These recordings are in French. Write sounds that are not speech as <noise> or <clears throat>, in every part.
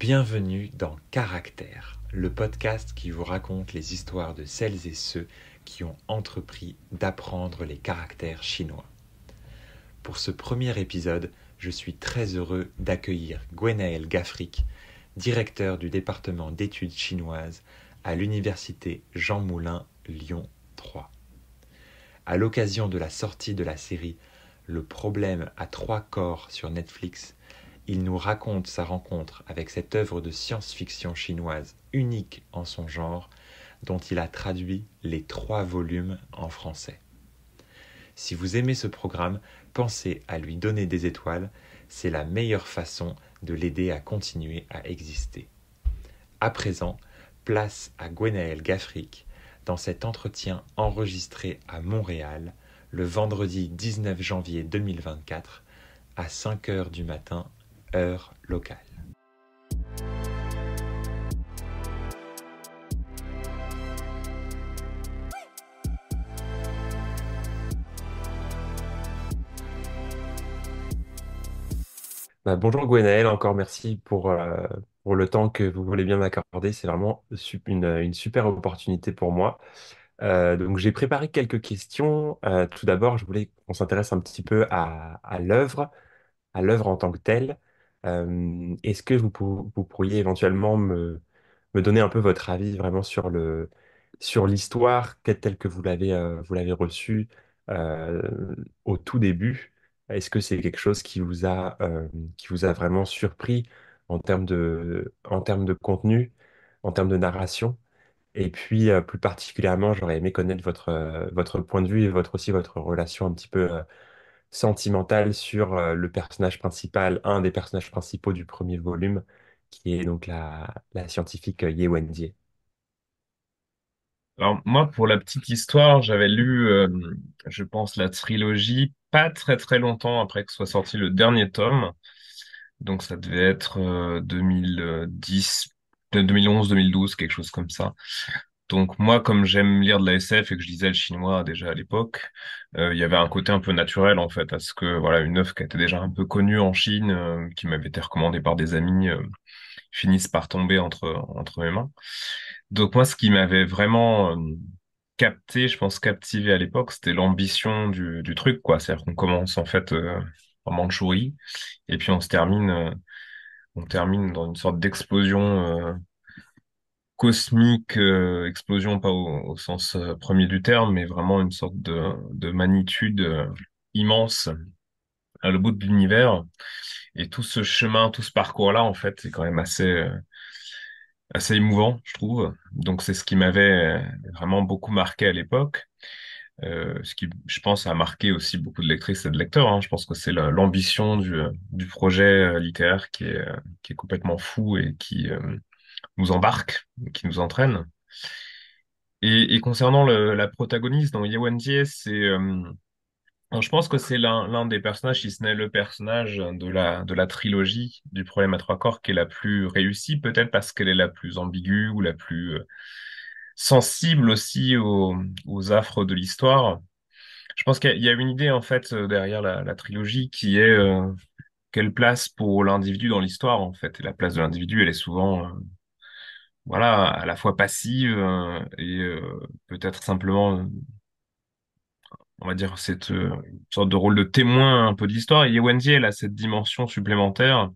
Bienvenue dans Caractère, le podcast qui vous raconte les histoires de celles et ceux qui ont entrepris d'apprendre les caractères chinois. Pour ce premier épisode, je suis très heureux d'accueillir Gwenaël Gaffric, directeur du département d'études chinoises à l'université Jean Moulin Lyon 3. À l'occasion de la sortie de la série Le problème à trois corps sur Netflix, il nous raconte sa rencontre avec cette œuvre de science-fiction chinoise unique en son genre, dont il a traduit les trois volumes en français. Si vous aimez ce programme, pensez à lui donner des étoiles, c'est la meilleure façon de l'aider à continuer à exister. À présent, place à Gwenaël Gaffric dans cet entretien enregistré à Montréal le vendredi 19 janvier 2024 à 5 heures du matin heure locale. Bah, bonjour Gwenaël, encore merci pour, euh, pour le temps que vous voulez bien m'accorder. C'est vraiment une, super opportunité pour moi. Euh, donc j'ai préparé quelques questions. Euh, tout d'abord, je voulais qu'on s'intéresse un petit peu à l'œuvre, à l'œuvre en tant que telle est-ce que vous, pourriez éventuellement me, donner un peu votre avis vraiment sur le, sur l'histoire telle que vous l'avez vous l'avez reçue au tout début? Est-ce que c'est quelque chose qui vous a, qui vous a vraiment surpris en termes de, en termes de contenu, en termes de narration? Et puis, plus particulièrement, j'aurais aimé connaître votre, votre point de vue et votre, aussi votre relation un petit peu, sentimentale sur euh, le personnage principal, un des personnages principaux du premier volume, qui est donc la, scientifique euh, Ye Wendie. Alors moi, pour la petite histoire, j'avais lu, euh, je pense, la trilogie pas très très longtemps après que soit sorti le dernier tome. Donc ça devait être 2010, 2011, 2012, quelque chose comme ça. Donc moi, comme j'aime lire de la SF et que je lisais le chinois déjà à l'époque, euh, il y avait un côté un peu naturel en fait à ce que voilà une œuvre qui était déjà un peu connue en Chine, euh, qui m'avait été recommandée par des amis, euh, finisse par tomber entre entre mes mains. Donc moi, ce qui m'avait vraiment capté, je pense captivé à l'époque, c'était l'ambition du, truc quoi. C'est-à-dire qu'on commence en fait en Mandchourie et puis on se termine on termine dans une sorte d'explosion cosmique, euh, explosion pas au, sens euh, premier du terme, mais vraiment une sorte de, magnitude euh, immense à le bout de l'univers. Et tout ce chemin, tout ce parcours-là, en fait, c'est quand même assez assez émouvant, je trouve. Donc c'est ce qui m'avait vraiment beaucoup marqué à l'époque. ce qui, je pense, a marqué aussi beaucoup de lectrices et de lecteurs. Hein. Je pense que c'est l'ambition du, projet littéraire qui est, qui est complètement fou et qui, nous embarque, qui nous entraîne. Et, concernant la protagoniste, donc Yewenjie, c'est euh, je pense que c'est l'un des personnages, si ce n'est le personnage de la, de la trilogie du problème à trois corps qui est la plus réussie, peut-être parce qu'elle est la plus ambiguë ou la plus euh, sensible aussi aux, aux affres de l'histoire. Je pense qu'il y a une idée en fait euh, derrière la, trilogie qui est quelle place pour l'individu dans l'histoire en fait. Et la place de l'individu, elle est souvent voilà, à la fois passive euh, et euh, peut-être simplement euh, on va dire, cette sorte de rôle de témoin un peu de l'histoire. Et elle a cette dimension supplémentaire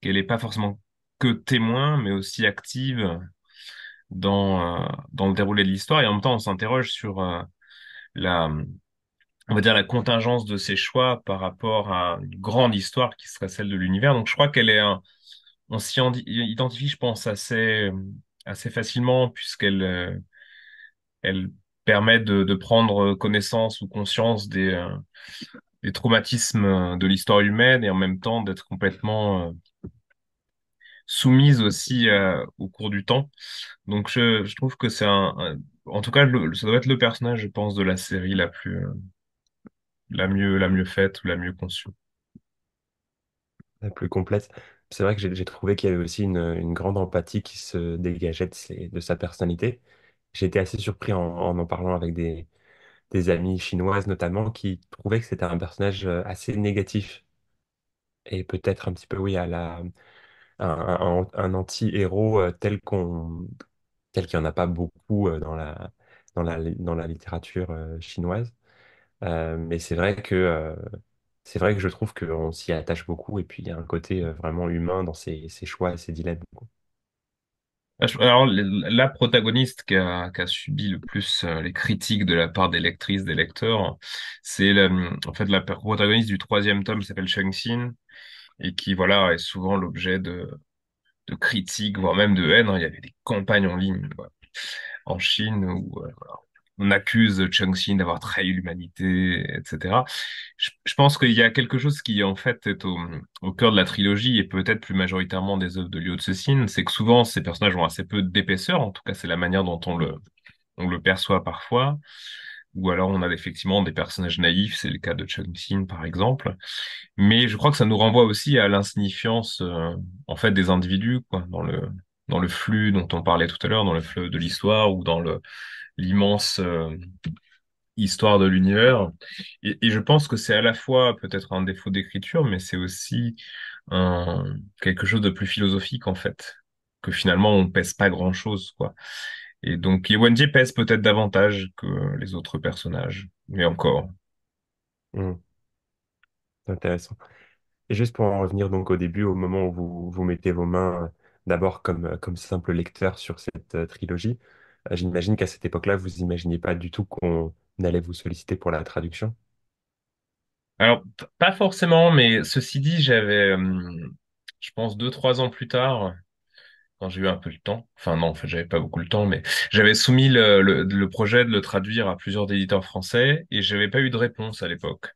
qu'elle n'est pas forcément que témoin, mais aussi active dans, dans le déroulé de l'histoire. Et en même temps, on s'interroge sur la, on dire, la contingence de ses choix par rapport à une grande histoire qui serait celle de l'univers. Donc, je crois qu'elle est un, on s'y identifie, je pense, assez, assez facilement, puisqu'elle euh, elle permet de, prendre connaissance ou conscience des, euh, des traumatismes de l'histoire humaine et en même temps d'être complètement euh, soumise aussi au cours du temps. Donc je, je trouve que c'est un, en tout cas ça doit être le personnage je pense de la série la plus la mieux la mieux faite ou la mieux conçue. La plus complète c'est vrai que j'ai trouvé qu'il y avait aussi une, grande empathie qui se dégageait de, de sa personnalité. J'ai été assez surpris en en, parlant avec des, des amies chinoises notamment qui trouvaient que c'était un personnage euh, assez négatif et peut-être un petit peu, oui, à la, un, anti-héros euh, tel qu'on, tel qu'il n'y en a pas beaucoup euh, dans la, dans la, dans la littérature chinoise. mais c'est vrai que, c'est vrai que je trouve qu'on s'y attache beaucoup et puis il y a un côté euh, vraiment humain dans ses, choix et ses dilemmes. Ah, alors, la protagoniste qui a, subi le plus euh, les critiques de la part des lectrices, des lecteurs, c'est en fait la protagoniste du troisième tome qui s'appelle Shang-Xin et qui, voilà, est souvent l'objet de, critiques, voire même de haine. Hein. Il y avait des campagnes en ligne, en Chine ou euh, on accuse xin d'avoir trahi l'humanité, etc. Je, pense qu'il y a quelque chose qui, en fait, est au, cœur de la trilogie et peut-être plus majoritairement des œuvres de Liu Cixin, c'est que souvent ces personnages ont assez peu d'épaisseur, en tout cas c'est la manière dont on le, on le perçoit parfois, ou alors on a effectivement des personnages naïfs, c'est le cas de Xin par exemple, mais je crois que ça nous renvoie aussi à l'insignifiance, euh, en fait, des individus, quoi, dans le, dans le flux dont on parlait tout à l'heure, dans le flux de l'histoire ou dans le l'immense euh, histoire de l'univers. Et, je pense que c'est à la fois peut-être un défaut d'écriture, mais c'est aussi quelque chose de plus philosophique en fait, que finalement on pèse pas grand-chose quoi. Et donc Yewanje pèse peut-être davantage que les autres personnages, mais encore. Mmh. intéressant. Et juste pour en revenir donc au début, au moment où vous, vous mettez vos mains euh, d'abord comme, euh, comme simple lecteur sur cette trilogie, euh, j'imagine qu'à cette époque-là, vous n'imaginiez pas du tout qu'on allait vous solliciter pour la traduction. Alors, pas forcément, mais ceci dit, j'avais, euh, je pense, deux, trois ans plus tard, quand j'ai eu un peu le temps, enfin non, en fait, j'avais pas beaucoup le temps, mais j'avais soumis le, projet de le traduire à plusieurs éditeurs français et j'avais pas eu de réponse à l'époque.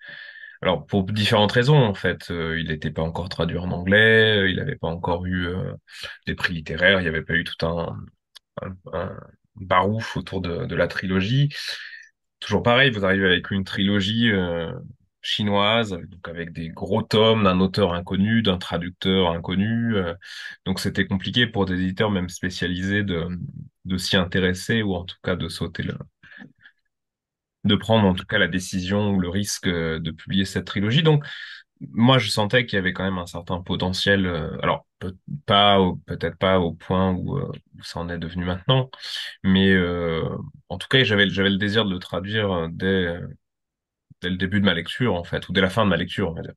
Alors, pour différentes raisons, en fait, euh, il n'était pas encore traduit en anglais, il n'avait pas encore eu des prix littéraires, il n'y avait pas eu tout un barouf autour de, la trilogie. Toujours pareil, vous arrivez avec une trilogie euh, chinoise, donc avec des gros tomes d'un auteur inconnu, d'un traducteur inconnu. Euh. donc c'était compliqué pour des éditeurs même spécialisés de, de s'y intéresser ou en tout cas de sauter le, de prendre en tout cas la décision ou le risque euh, de publier cette trilogie. Donc moi je sentais qu'il y avait quand même un certain potentiel. alors peut pas peut-être pas au point euh, où, ça en est devenu maintenant, mais euh, en tout cas j'avais j'avais le désir de le traduire euh, dès dès le début de ma lecture en fait ou dès la fin de ma lecture on va dire.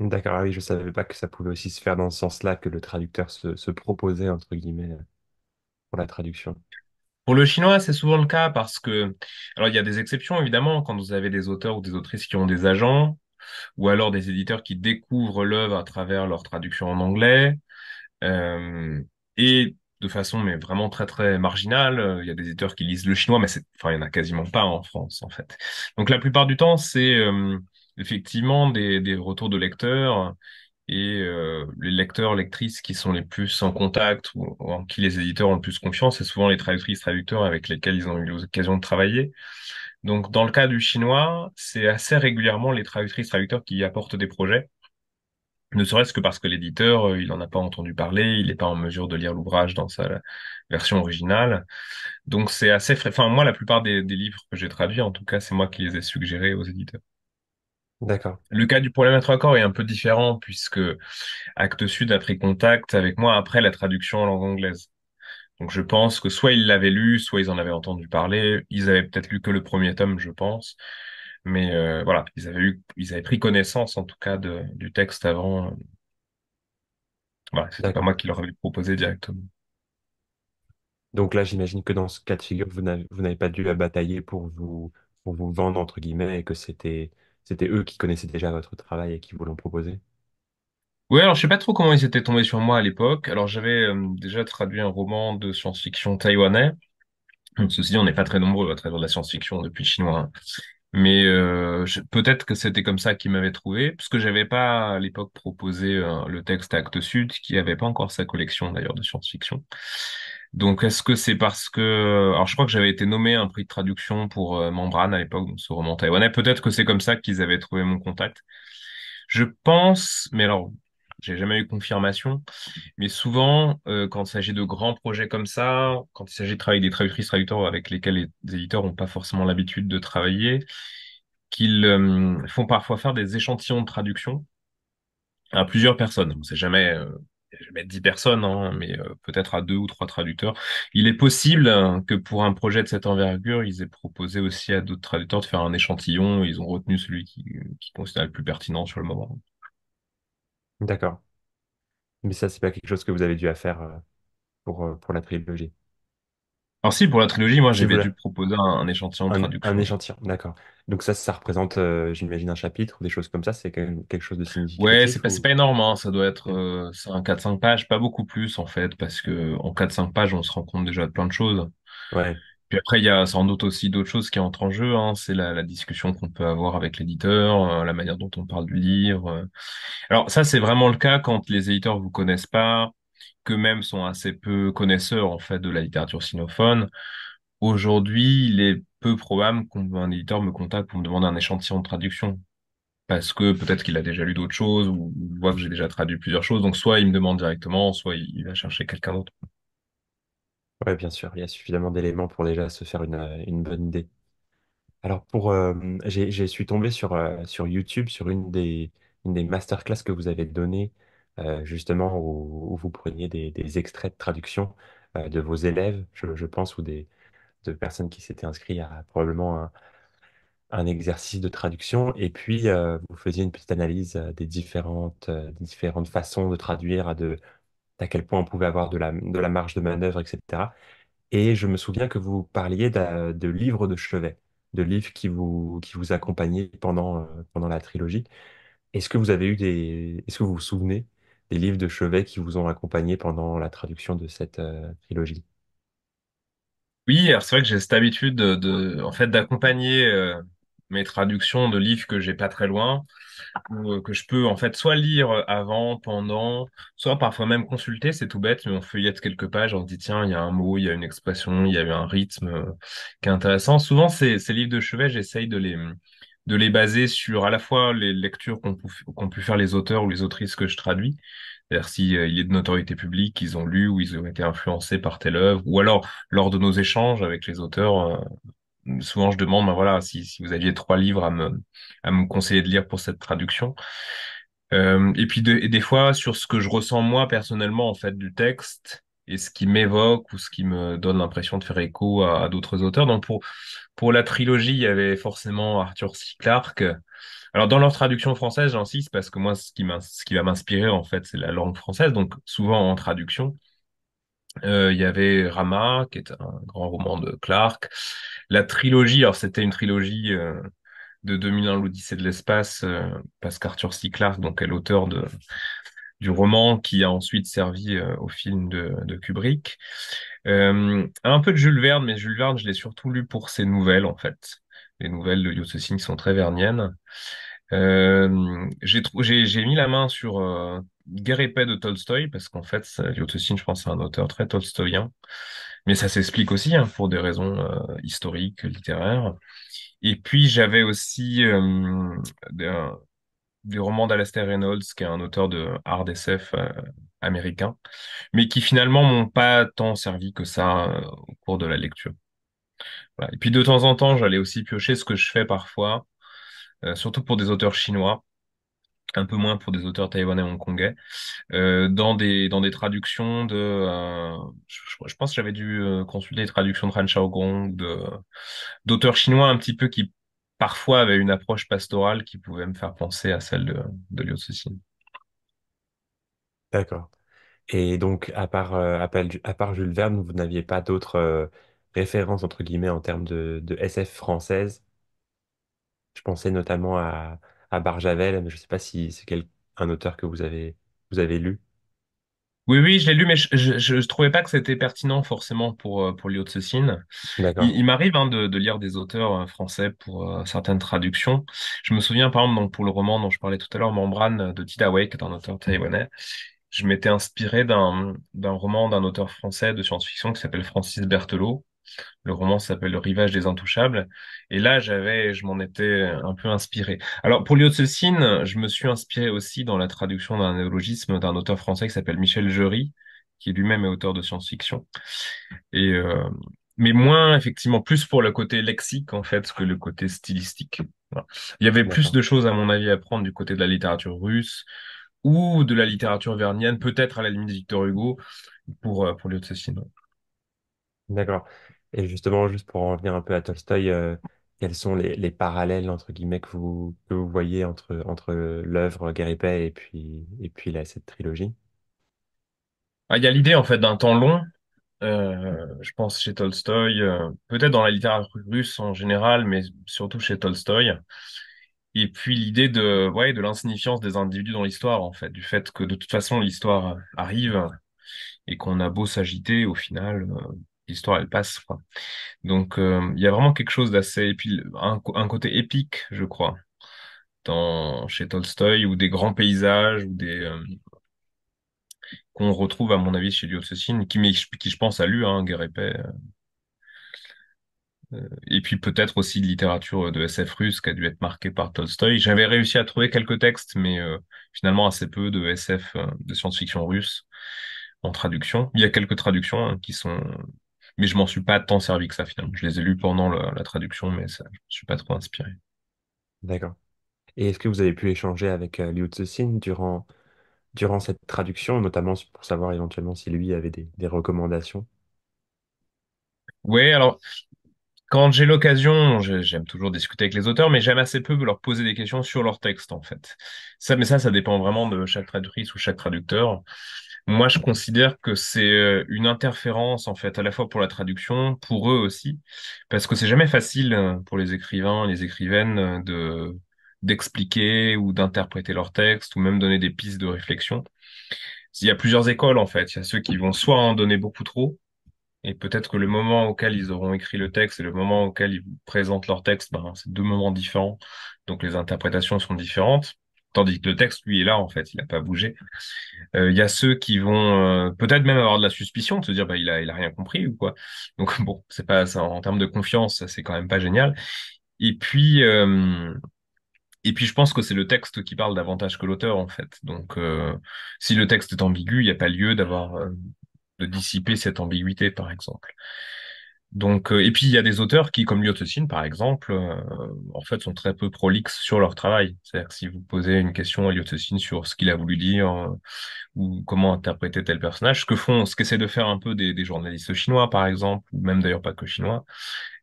D'accord, ah oui, je savais pas que ça pouvait aussi se faire dans ce sens-là que le traducteur se, se proposait entre guillemets pour la traduction. Pour le chinois, c'est souvent le cas parce que, alors il y a des exceptions évidemment quand vous avez des auteurs ou des autrices qui ont des agents ou alors des éditeurs qui découvrent l'œuvre à travers leur traduction en anglais. Euh, et de façon mais vraiment très très marginale, euh, il y a des éditeurs qui lisent le chinois, mais enfin il y en a quasiment pas en France en fait. Donc la plupart du temps c'est euh, effectivement des, des retours de lecteurs et les lecteurs, lectrices qui sont les plus en contact ou, ou, en qui les éditeurs ont le plus confiance, c'est souvent les traductrices, traducteurs avec lesquels ils ont eu l'occasion de travailler. Donc, dans le cas du chinois, c'est assez régulièrement les traductrices, traducteurs qui apportent des projets, ne serait-ce que parce que l'éditeur, euh, il n'en a pas entendu parler, il n'est pas en mesure de lire l'ouvrage dans sa version originale. Donc, c'est assez frais. Enfin, moi, la plupart des, livres que j'ai traduits, en tout cas, c'est moi qui les ai suggérés aux éditeurs. D'accord. Le cas du problème à corps est un peu différent puisque Actes Sud a pris contact avec moi après la traduction en langue anglaise. Donc je pense que soit ils l'avaient lu, soit ils en avaient entendu parler. Ils avaient peut-être lu que le premier tome, je pense. Mais euh, voilà, ils avaient eu, ils avaient pris connaissance en tout cas du texte avant. Voilà, c'était pas moi qui leur avais proposé directement. Donc là, j'imagine que dans ce cas de figure, vous n'avez pas dû la batailler pour vous, pour vous vendre, entre guillemets, et que c'était c'était eux qui connaissaient déjà votre travail et qui vous l'ont proposé. Oui, alors je sais pas trop comment ils étaient tombés sur moi à l'époque. Alors j'avais euh, déjà traduit un roman de science-fiction taïwanais. Donc, Ceci dit, on n'est pas très nombreux à traduire de la science-fiction depuis chinois. Hein. Mais euh, peut-être que c'était comme ça qu'ils m'avaient trouvé, parce que j'avais pas à l'époque proposé euh, le texte à Actes Sud, qui n'avait pas encore sa collection d'ailleurs de science-fiction. Donc est-ce que c'est parce que... Alors je crois que j'avais été nommé un prix de traduction pour Membrane à l'époque, donc ce roman taïwanais. Peut-être que c'est comme ça qu'ils avaient trouvé mon contact. Je pense, mais alors j'ai jamais eu confirmation. Mais souvent, euh, quand il s'agit de grands projets comme ça, quand il s'agit de travailler avec des traductrices, traducteurs avec lesquels les éditeurs n'ont pas forcément l'habitude de travailler, qu'ils euh, font parfois faire des échantillons de traduction à plusieurs personnes. On sait jamais euh, jamais dix personnes, hein, mais euh, peut-être à deux ou trois traducteurs. Il est possible hein, que pour un projet de cette envergure, ils aient proposé aussi à d'autres traducteurs de faire un échantillon. Ils ont retenu celui qui, qui considère le plus pertinent sur le moment. D'accord. Mais ça, c'est pas quelque chose que vous avez dû à faire euh, pour, euh, pour la trilogie. Alors si, pour la trilogie, moi, j'avais dû proposer un, échantillon de Un, un échantillon, d'accord. Donc ça, ça représente, euh, j'imagine, un chapitre ou des choses comme ça. C'est quelque chose de Ouais, c'est significatif pas, c'est pas énorme, hein, Ça doit être, un 4-5 pages, pas beaucoup plus, en fait, parce que en 4-5 pages, on se rend compte déjà de plein de choses. Ouais. Puis après, il y a sans doute aussi d'autres choses qui entrent en jeu. Hein. C'est la, discussion qu'on peut avoir avec l'éditeur, euh, la manière dont on parle du livre. Euh. Alors ça, c'est vraiment le cas quand les éditeurs vous connaissent pas, qu'eux-mêmes sont assez peu connaisseurs en fait de la littérature sinophone. Aujourd'hui, il est peu probable qu'un éditeur me contacte pour me demander un échantillon de traduction parce que peut-être qu'il a déjà lu d'autres choses ou voit que j'ai déjà traduit plusieurs choses. Donc soit il me demande directement, soit il va chercher quelqu'un d'autre. Oui, bien sûr, il y a suffisamment d'éléments pour déjà se faire une, euh, bonne idée. Alors pour, euh, j'ai, j'ai- je suis tombé sur, euh, sur YouTube sur une des, une des masterclass que vous avez données, justement où, vous preniez des, des extraits de traduction de vos élèves, je, je pense, ou des, de personnes qui s'étaient inscrites à probablement un, un exercice de traduction, et puis vous faisiez une petite analyse des différentes, différentes façons de traduire, à de, à quel point on pouvait avoir de la, de la marge de manœuvre, etc. Et je me souviens que vous parliez de, livres de chevet, de livres qui vous, qui vous accompagnaient pendant, euh, pendant la trilogie. Est-ce que vous avez eu des, est-ce que vous vous souvenez des livres de chevet qui vous ont accompagné pendant la traduction de cette euh, trilogie? Oui, alors c'est vrai que j'ai cette habitude de, en fait, d'accompagner. Euh, mes traductions de livres que j'ai pas très loin ou euh, que je peux en fait soit lire avant, pendant, soit parfois même consulter, c'est tout bête, mais on feuillette quelques pages, on se dit tiens, il y a un mot, il y a une expression, il y a un rythme euh, qui est intéressant. Souvent, ces, ces livres de chevet, j'essaye de les de les baser sur à la fois les lectures qu'ont pu, faire les auteurs ou les autrices que je traduis, c'est-à-dire s'il y de notoriété publique, ils ont lu ou ils ont été influencés par telle œuvre, ou alors lors de nos échanges avec les auteurs, euh, souvent je demande, ben voilà, si, si, vous aviez trois livres à me, conseiller de lire pour cette traduction. Euh, et puis des fois sur ce que je ressens moi personnellement en fait du texte et ce qui m'évoque ou ce qui me donne l'impression de faire écho à, d'autres auteurs. Donc pour pour la trilogie, il y avait forcément Arthur C. Clarke. Alors dans leur traduction française, j'insiste parce que moi ce qui, ce qui va m'inspirer en fait, c'est la langue française. Donc souvent en traduction, euh, il y avait Rama, qui est un grand roman de Clark. La trilogie, alors c'était une trilogie euh, de 2001, l'Odyssée de l'espace, euh, parce qu'Arthur C. Clarke, donc est l'auteur de du roman qui a ensuite servi au film de, Kubrick. un peu de Jules Verne, mais Jules Verne, je l'ai surtout lu pour ses nouvelles, en fait. Les nouvelles de Jules Singh sont très verniennes. Euh, j'ai mis la main sur guerre de Tolstoï, parce qu'en fait, Lyotosin, je pense, c'est un auteur très tolstoïen, mais ça s'explique aussi hein, pour des raisons euh, historiques, littéraires. Et puis, j'avais aussi euh, des, romans d'Alastair Reynolds, qui est un auteur de hard SF euh, américain, mais qui finalement m'ont pas tant servi que ça au cours de la lecture. Voilà. Et puis, de temps en temps, j'allais aussi piocher ce que je fais parfois, surtout pour des auteurs chinois un peu moins pour des auteurs taïwanais hongkongais, euh, dans des dans des traductions de, euh, je, pense que j'avais dû euh, consulter des traductions de Han Shaogong, d'auteurs chinois un petit peu qui parfois avaient une approche pastorale qui pouvait me faire penser à celle de Liu Cixin. D'accord. Et donc, à part, à Jules Verne, vous n'aviez pas d'autres références, entre guillemets, en termes de, de SF française? Je pensais notamment à, à Barjavel, mais je ne sais pas si c'est quel, un auteur que vous avez, vous avez lu. Oui, oui, je l'ai lu, mais je ne trouvais pas que c'était pertinent forcément pour, euh, pour Cixin. Tsessine. D'accord. Il, m'arrive hein, de, de, lire des auteurs euh, français pour euh, certaines traductions. Je me souviens, par exemple, donc, pour le roman dont je parlais tout à l'heure, Membrane de Tida Wake, d'un auteur taïwanais, je m'étais inspiré d'un, d'un roman d'un auteur français de science-fiction qui s'appelle Francis Berthelot, le roman s'appelle Le Rivage des Intouchables. Et là, j'avais, je m'en étais un peu inspiré. Alors, pour Lyotsocine, je me suis inspiré aussi dans la traduction d'un néologisme d'un auteur français qui s'appelle Michel Jury, qui lui-même est auteur de science-fiction. Et, euh, mais moins, effectivement, plus pour le côté lexique, en fait, que le côté stylistique. Il y avait plus de choses, à mon avis, à prendre du côté de la littérature russe ou de la littérature vernienne, peut-être à la limite de Victor Hugo, pour, euh, pour Lyotsocine. D'accord. Et justement, juste pour en revenir un peu à Tolstoy, euh, quels sont les, parallèles entre guillemets que vous, voyez entre, entre l'œuvre Guéripe et puis, et puis cette trilogie? Bah, il y a l'idée en fait d'un temps long, euh, je pense chez Tolstoy, euh, peut-être dans la littérature russe en général, mais surtout chez Tolstoy. Et puis l'idée de ouais de l'insignifiance des individus dans l'histoire en fait, du fait que de toute façon l'histoire arrive et qu'on a beau s'agiter, au final, l'histoire elle passe. Donc euh, il y a vraiment quelque chose d'assez, et puis un, côté épique, je crois, dans, chez Tolstoï, ou des grands paysages, ou des euh, qu'on retrouve à mon avis chez Diocesine, qui, je pense a lu hein, euh, et puis peut-être aussi de littérature de SF russe qui a dû être marquée par Tolstoï. J'avais réussi à trouver quelques textes, mais finalement assez peu de SF, de science-fiction russe en traduction. Il y a quelques traductions hein, qui sont mais je m'en suis pas tant servi que ça finalement. Je les ai lus pendant la, traduction, mais ça, je ne suis pas trop inspiré. D'accord. Et est-ce que vous avez pu échanger avec euh, Liu Cixin durant, durant cette traduction, notamment pour savoir éventuellement si lui avait des, des recommandations? Oui, alors quand j'ai l'occasion, j'aime toujours discuter avec les auteurs, mais j'aime assez peu leur poser des questions sur leur texte en fait. Ça, mais ça, ça dépend vraiment de chaque traductrice ou chaque traducteur. Moi, je considère que c'est euh, une interférence, en fait, à la fois pour la traduction, pour eux aussi, parce que c'est jamais facile euh, pour les écrivains, les écrivaines euh, de, d'expliquer ou d'interpréter leur texte ou même donner des pistes de réflexion. Il y a plusieurs écoles, en fait. Il y a ceux qui vont soit en donner beaucoup trop, et peut-être que le moment auquel ils auront écrit le texte et le moment auquel ils présentent leur texte, ben, c'est deux moments différents. Donc, les interprétations sont différentes. Tandis que le texte, lui, est là, en fait, il n'a pas bougé. Il euh, y a ceux qui vont euh, peut-être même avoir de la suspicion, de se dire, bah, il a, il a rien compris ou quoi. Donc, <laughs> bon, c'est pas en termes de confiance, c'est quand même pas génial. Et puis, euh, et puis, je pense que c'est le texte qui parle davantage que l'auteur, en fait. Donc, si le texte est ambigu, il n'y a pas lieu d'avoir, de dissiper cette ambiguïté, par exemple. Donc, euh, et puis il y a des auteurs qui, comme Lyotosin par exemple, euh, en fait, sont très peu prolixes sur leur travail. C'est-à-dire que si vous posez une question à Lyotosin sur ce qu'il a voulu dire euh, ou comment interpréter tel personnage, ce que font, ce qu'essaient de faire un peu des, des, journalistes chinois, par exemple, ou même d'ailleurs pas que chinois,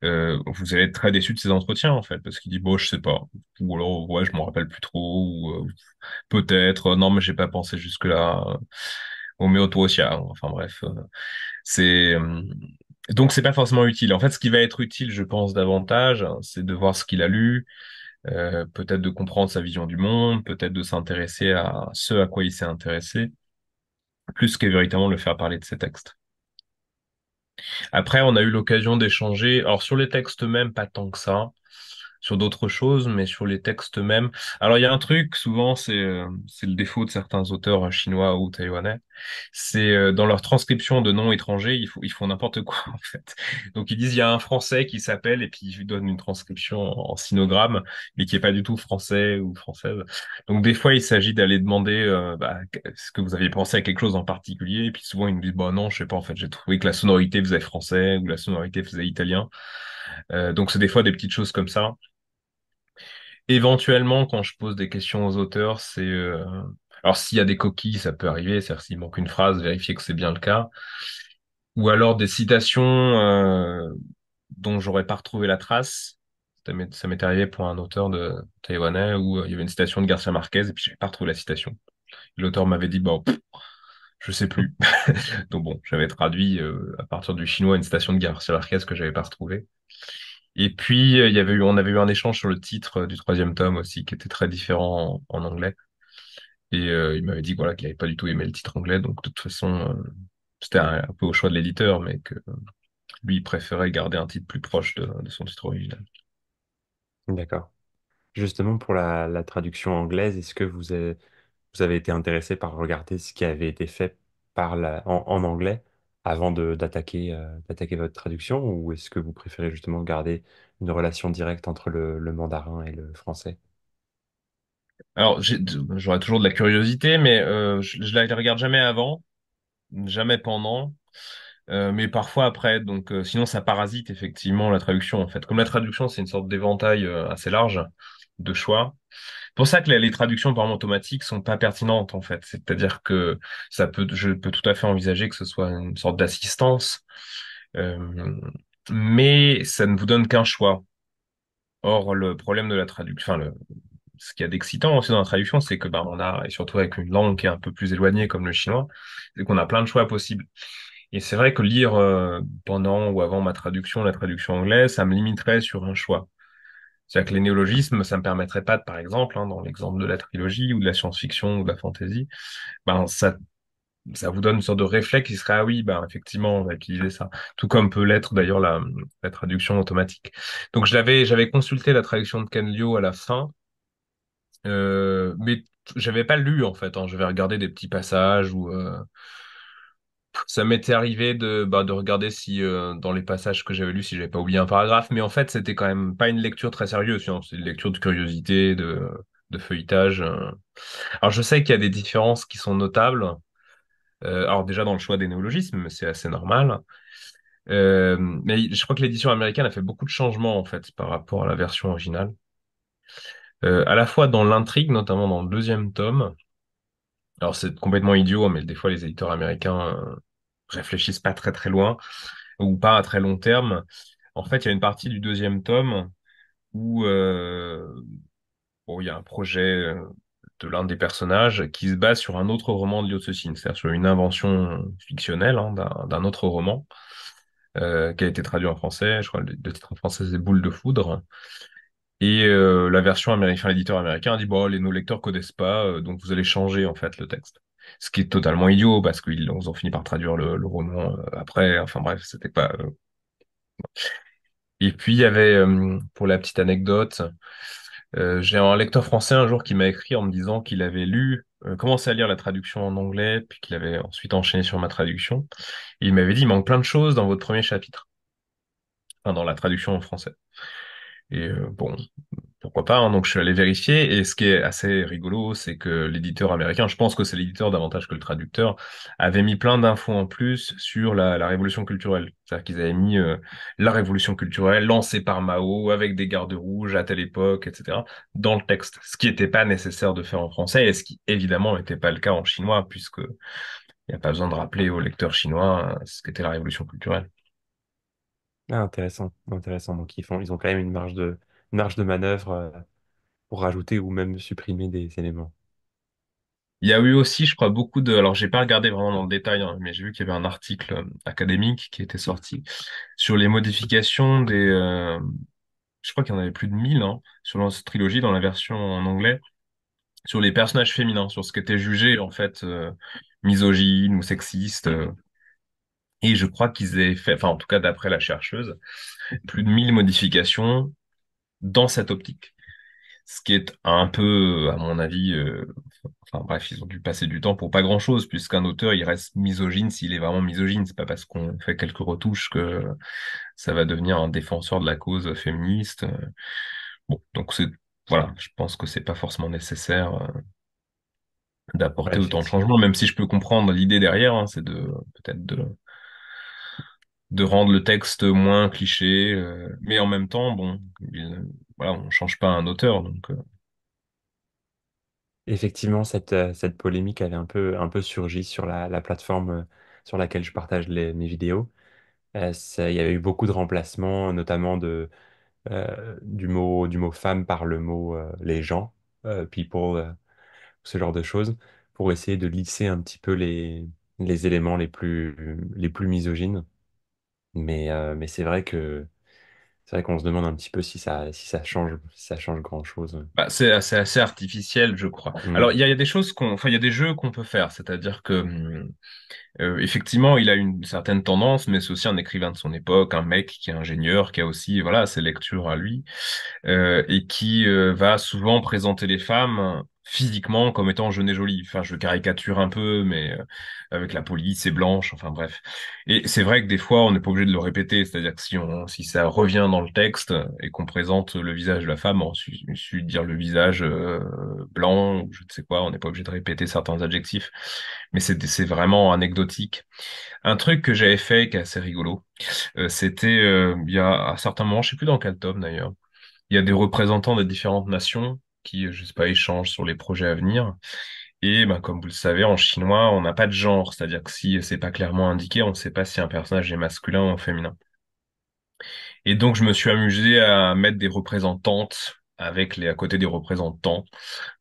vous allez être très déçu de ces entretiens en fait, parce qu'il dit bon, je sais pas, ou alors ouais, je m'en rappelle plus trop, ou peut-être, non mais j'ai pas pensé jusque là, au aussi enfin bref, c'est donc c'est pas forcément utile. En fait, ce qui va être utile, je pense davantage, hein, c'est de voir ce qu'il a lu, euh, peut-être de comprendre sa vision du monde, peut-être de s'intéresser à ce à quoi il s'est intéressé, plus que véritablement le faire parler de ses textes. Après, on a eu l'occasion d'échanger, alors sur les textes même, pas tant que ça sur d'autres choses, mais sur les textes eux-mêmes. Alors il y a un truc, souvent c'est euh, c'est le défaut de certains auteurs euh, chinois ou taïwanais, c'est euh, dans leur transcription de noms étrangers, ils, font, ils font n'importe quoi <laughs> en fait. Donc ils disent il y a un français qui s'appelle et puis ils lui donnent une transcription en sinogramme, mais qui est pas du tout français ou française. Donc des fois il s'agit d'aller demander bah, ce que vous aviez pensé à quelque chose en particulier, et puis souvent ils me disent bah non je sais pas en fait j'ai trouvé que la sonorité faisait français ou la sonorité faisait italien. donc c'est des fois des petites choses comme ça. Éventuellement, quand je pose des questions aux auteurs, c'est euh, alors s'il y a des coquilles, ça peut arriver, c'est-à-dire s'il manque une phrase, vérifier que c'est bien le cas, ou alors des citations euh, dont j'aurais pas retrouvé la trace. Ça m'est arrivé pour un auteur de taïwanais où euh, il y avait une citation de Garcia Marquez et puis j'ai pas retrouvé la citation. L'auteur m'avait dit bon, je sais plus. <laughs> Donc bon, j'avais traduit à partir du chinois une citation de Garcia Marquez que j'avais pas retrouvée. Et puis, euh, il y avait eu, on avait eu un échange sur le titre euh, du troisième tome aussi, qui était très différent en, anglais. Et euh, il m'avait dit voilà, qu'il n'avait pas du tout aimé le titre anglais. Donc, de toute façon, c'était un, peu au choix de l'éditeur, mais que lui, il préférait garder un titre plus proche de, son titre original. D'accord. Justement, pour la, traduction anglaise, est-ce que vous avez, été intéressé par regarder ce qui avait été fait par en anglais avant euh, d'attaquer votre traduction ou est-ce que vous préférez justement garder une relation directe entre le, mandarin et le français? Alors, j'aurais toujours de la curiosité, mais euh, je, ne la regarde jamais avant, jamais pendant, euh, mais parfois après. Donc, sinon, ça parasite effectivement la traduction. En fait, comme la traduction, c'est une sorte d'éventail assez large de choix pour ça que les, traductions par automatiques sont pas pertinentes en fait. C'est-à-dire que ça peut, je peux tout à fait envisager que ce soit une sorte d'assistance, euh, mais ça ne vous donne qu'un choix. Or, le problème de la traduction, enfin, le, ce qu'il y a d'excitant aussi dans la traduction, c'est que ben, on a, et surtout avec une langue qui est un peu plus éloignée comme le chinois, c'est qu'on a plein de choix possibles. Et c'est vrai que lire euh, pendant ou avant ma traduction la traduction anglaise, ça me limiterait sur un choix. C'est-à-dire que les néologismes, ça me permettrait pas, par exemple, hein, dans l'exemple de la trilogie ou de la science-fiction ou de la fantasy, ben ça ça vous donne une sorte de réflexe qui serait ah oui ben effectivement on va utiliser ça tout comme peut l'être d'ailleurs la, la, traduction automatique donc j'avais j'avais consulté la traduction de Ken Liu à la fin euh, mais j'avais pas lu en fait hein. je vais regarder des petits passages ou euh, ça m'était arrivé de, bah, de regarder si euh, dans les passages que j'avais lus, si j'avais pas oublié un paragraphe, mais en fait, c'était quand même pas une lecture très sérieuse, c'est une lecture de curiosité, de, de feuilletage. Euh. Alors je sais qu'il y a des différences qui sont notables. Euh, alors déjà dans le choix des néologismes, c'est assez normal. mais je crois que l'édition américaine a fait beaucoup de changements en fait par rapport à la version originale. Euh, à la fois dans l'intrigue, notamment dans le deuxième tome, alors c'est complètement idiot, mais des fois les éditeurs américains euh, réfléchissent pas très très loin ou pas à très long terme. En fait, il y a une partie du deuxième tome où euh, il y a un projet euh, de l'un des personnages qui se base sur un autre roman de Liotsucine, c'est-à-dire sur une invention fictionnelle hein, d'un autre roman qui a été traduit en français. Je crois le titre en français c'est Boule de foudre. Et euh, la version américaine, l'éditeur américain a dit bon, les, nos lecteurs connaissent pas, euh, donc vous allez changer en fait le texte. Ce qui est totalement idiot parce qu'ils ont fini par traduire le, roman euh, après. Enfin bref, c'était pas. Et puis il y avait, pour la petite anecdote, j'ai un lecteur français un jour qui m'a écrit en me disant qu'il avait lu, commencé à lire la traduction en anglais, puis qu'il avait ensuite enchaîné sur ma traduction. Et il m'avait dit il manque plein de choses dans votre premier chapitre, enfin dans la traduction en français. Et euh, bon, pourquoi pas. Hein. donc je suis allé vérifier. Et ce qui est assez rigolo, c'est que l'éditeur américain, je pense que c'est l'éditeur davantage que le traducteur, avait mis plein d'infos en plus sur la, révolution culturelle. C'est-à-dire qu'ils avaient mis euh, la révolution culturelle lancée par Mao avec des gardes rouges à telle époque, etc. dans le texte. Ce qui n'était pas nécessaire de faire en français et ce qui évidemment n'était pas le cas en chinois puisque il n'y a pas besoin de rappeler aux lecteurs chinois euh, ce qu'était la révolution culturelle. Ah, intéressant, intéressant. Donc ils font, ils ont quand même une marge de, marge de manœuvre euh, pour rajouter ou même supprimer des éléments. Il y a eu aussi, je crois, beaucoup de... Alors, j'ai pas regardé vraiment dans le détail, hein, mais j'ai vu qu'il y avait un article euh, académique qui était sorti sur les modifications des... Euh, je crois qu'il y en avait plus de 1000 hein, sur la trilogie, dans la version en anglais, sur les personnages féminins, sur ce qui était jugé, en fait, misogyne ou sexiste. Et je crois qu'ils aient fait, enfin en tout cas d'après la chercheuse, plus de 1000 modifications dans cette optique. Ce qui est un peu, à mon avis, euh, enfin bref, ils ont dû passer du temps pour pas grand chose, puisqu'un auteur, il reste misogyne s'il est vraiment misogyne. C'est pas parce qu'on fait quelques retouches que ça va devenir un défenseur de la cause féministe. Bon, donc c'est, voilà, je pense que c'est pas forcément nécessaire euh, d'apporter autant de changements, même si je peux comprendre l'idée derrière, hein, c'est de, peut-être de, de rendre le texte moins cliché. Euh, mais en même temps, bon, ne voilà, on change pas un auteur, donc. Euh. Effectivement, cette, euh, cette polémique, avait un peu, un peu surgi sur la, la plateforme sur laquelle je partage mes vidéos. il y avait eu beaucoup de remplacements, notamment de, du mot, du mot femme par le mot les gens, people, ce genre de choses, pour essayer de lisser un petit peu les, les éléments les plus, les plus misogynes. Mais, euh, mais c'est vrai que c'est vrai qu'on se demande un petit peu si ça, si ça change, ça change grand-chose. Bah, c'est assez, artificiel, je crois. Alors, mmh. il y a, des choses qu'on, enfin, il y a des jeux qu'on peut faire. C'est-à-dire que, mmh, euh, effectivement, il a une certaine tendance, mais c'est aussi un écrivain de son époque, un mec qui est ingénieur, qui a aussi, voilà, ses lectures à lui, euh, et qui va souvent présenter les femmes physiquement comme étant jeune et jolie. Enfin, je caricature un peu, mais euh, avec la police et blanche, enfin bref. Et c'est vrai que des fois, on n'est pas obligé de le répéter, c'est-à-dire que si, on, si ça revient dans le texte et qu'on présente le visage de la femme, on suffit de dire le visage euh, blanc ou je ne sais quoi, on n'est pas obligé de répéter certains adjectifs, mais c'est vraiment anecdotique. Un truc que j'avais fait qui est assez rigolo, euh, c'était il y a à certains moments, je ne sais plus dans quel tome d'ailleurs, il y a des représentants des différentes nations qui, je sais pas, échangent sur les projets à venir. Et ben, comme vous le savez, en chinois, on n'a pas de genre, c'est-à-dire que si c'est pas clairement indiqué, on ne sait pas si un personnage est masculin ou féminin. Et donc, je me suis amusé à mettre des représentantes avec les, à côté des représentants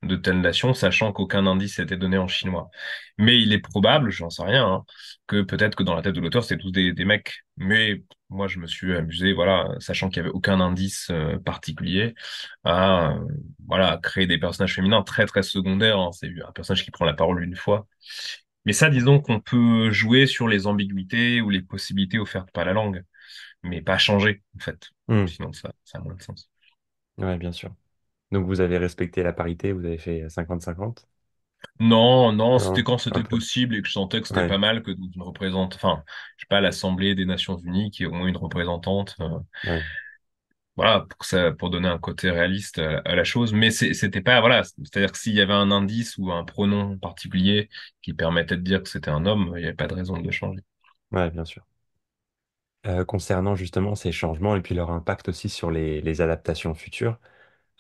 de telle nations, sachant qu'aucun indice n'était donné en chinois. Mais il est probable, j'en sais rien, hein, que peut-être que dans la tête de l'auteur, c'est tous des, mecs. Mais moi, je me suis amusé, voilà, sachant qu'il n'y avait aucun indice euh, particulier, à euh, voilà créer des personnages féminins très très secondaires. Hein. C'est un personnage qui prend la parole une fois. Mais ça, disons qu'on peut jouer sur les ambiguïtés ou les possibilités offertes par la langue, mais pas changer en fait. Hmm. Sinon, ça, ça a moins de sens. Oui, bien sûr. Donc vous avez respecté la parité, vous avez fait 50-50? Euh, non, non, c'était quand c'était possible et que je sentais que c'était pas mal que dans une représente, enfin, je sais pas, l'Assemblée des Nations Unies qui ont une représentante, euh, voilà, pour ça, pour donner un côté réaliste euh, à, la chose. Mais c'était pas, voilà, c'est-à-dire que s'il y avait un indice ou un pronom particulier qui permettait de dire que c'était un homme, il n'y avait pas de raison de le changer. ouais, bien sûr. Euh, concernant justement ces changements et puis leur impact aussi sur les adaptations futures,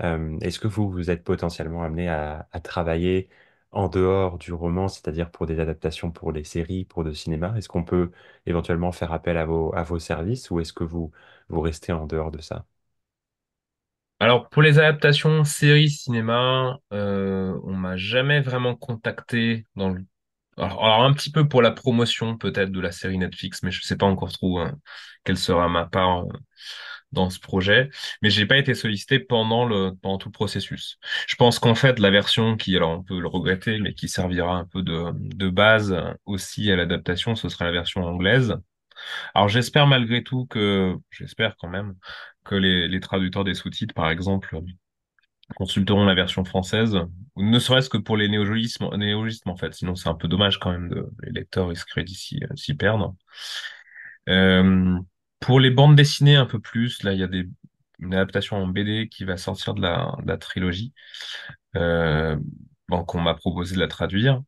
euh, est-ce que vous, vous êtes potentiellement amené à travailler en dehors du roman? C'est-à-dire pour des adaptations pour des séries, pour le cinéma? Est-ce qu'on peut éventuellement faire appel à vos à vos services ou est-ce que vous vous restez en dehors de ça? Alors pour les adaptations, séries, cinéma, euh, on m'a jamais vraiment contacté dans le alors, un petit peu pour la promotion peut-être de la série Netflix, mais je ne sais pas encore trop hein, quelle sera ma part euh, dans ce projet. Mais j'ai pas été sollicité pendant le pendant tout le processus. Je pense qu'en fait la version qui, alors on peut le regretter, mais qui servira un peu de, de base euh, aussi à l'adaptation, ce sera la version anglaise. Alors j'espère malgré tout que j'espère quand même que les, les traducteurs des sous-titres, par exemple, consulteront la version française, ne serait-ce que pour les néologismes, néologismes en fait. Sinon, c'est un peu dommage quand même. De, les lecteurs risqueraient d'ici euh, s'y perdre. Euh, pour les bandes dessinées un peu plus, là, il y a des, une adaptation en BD qui va sortir de la, trilogie. Euh, on qu'on m'a proposé de la traduire.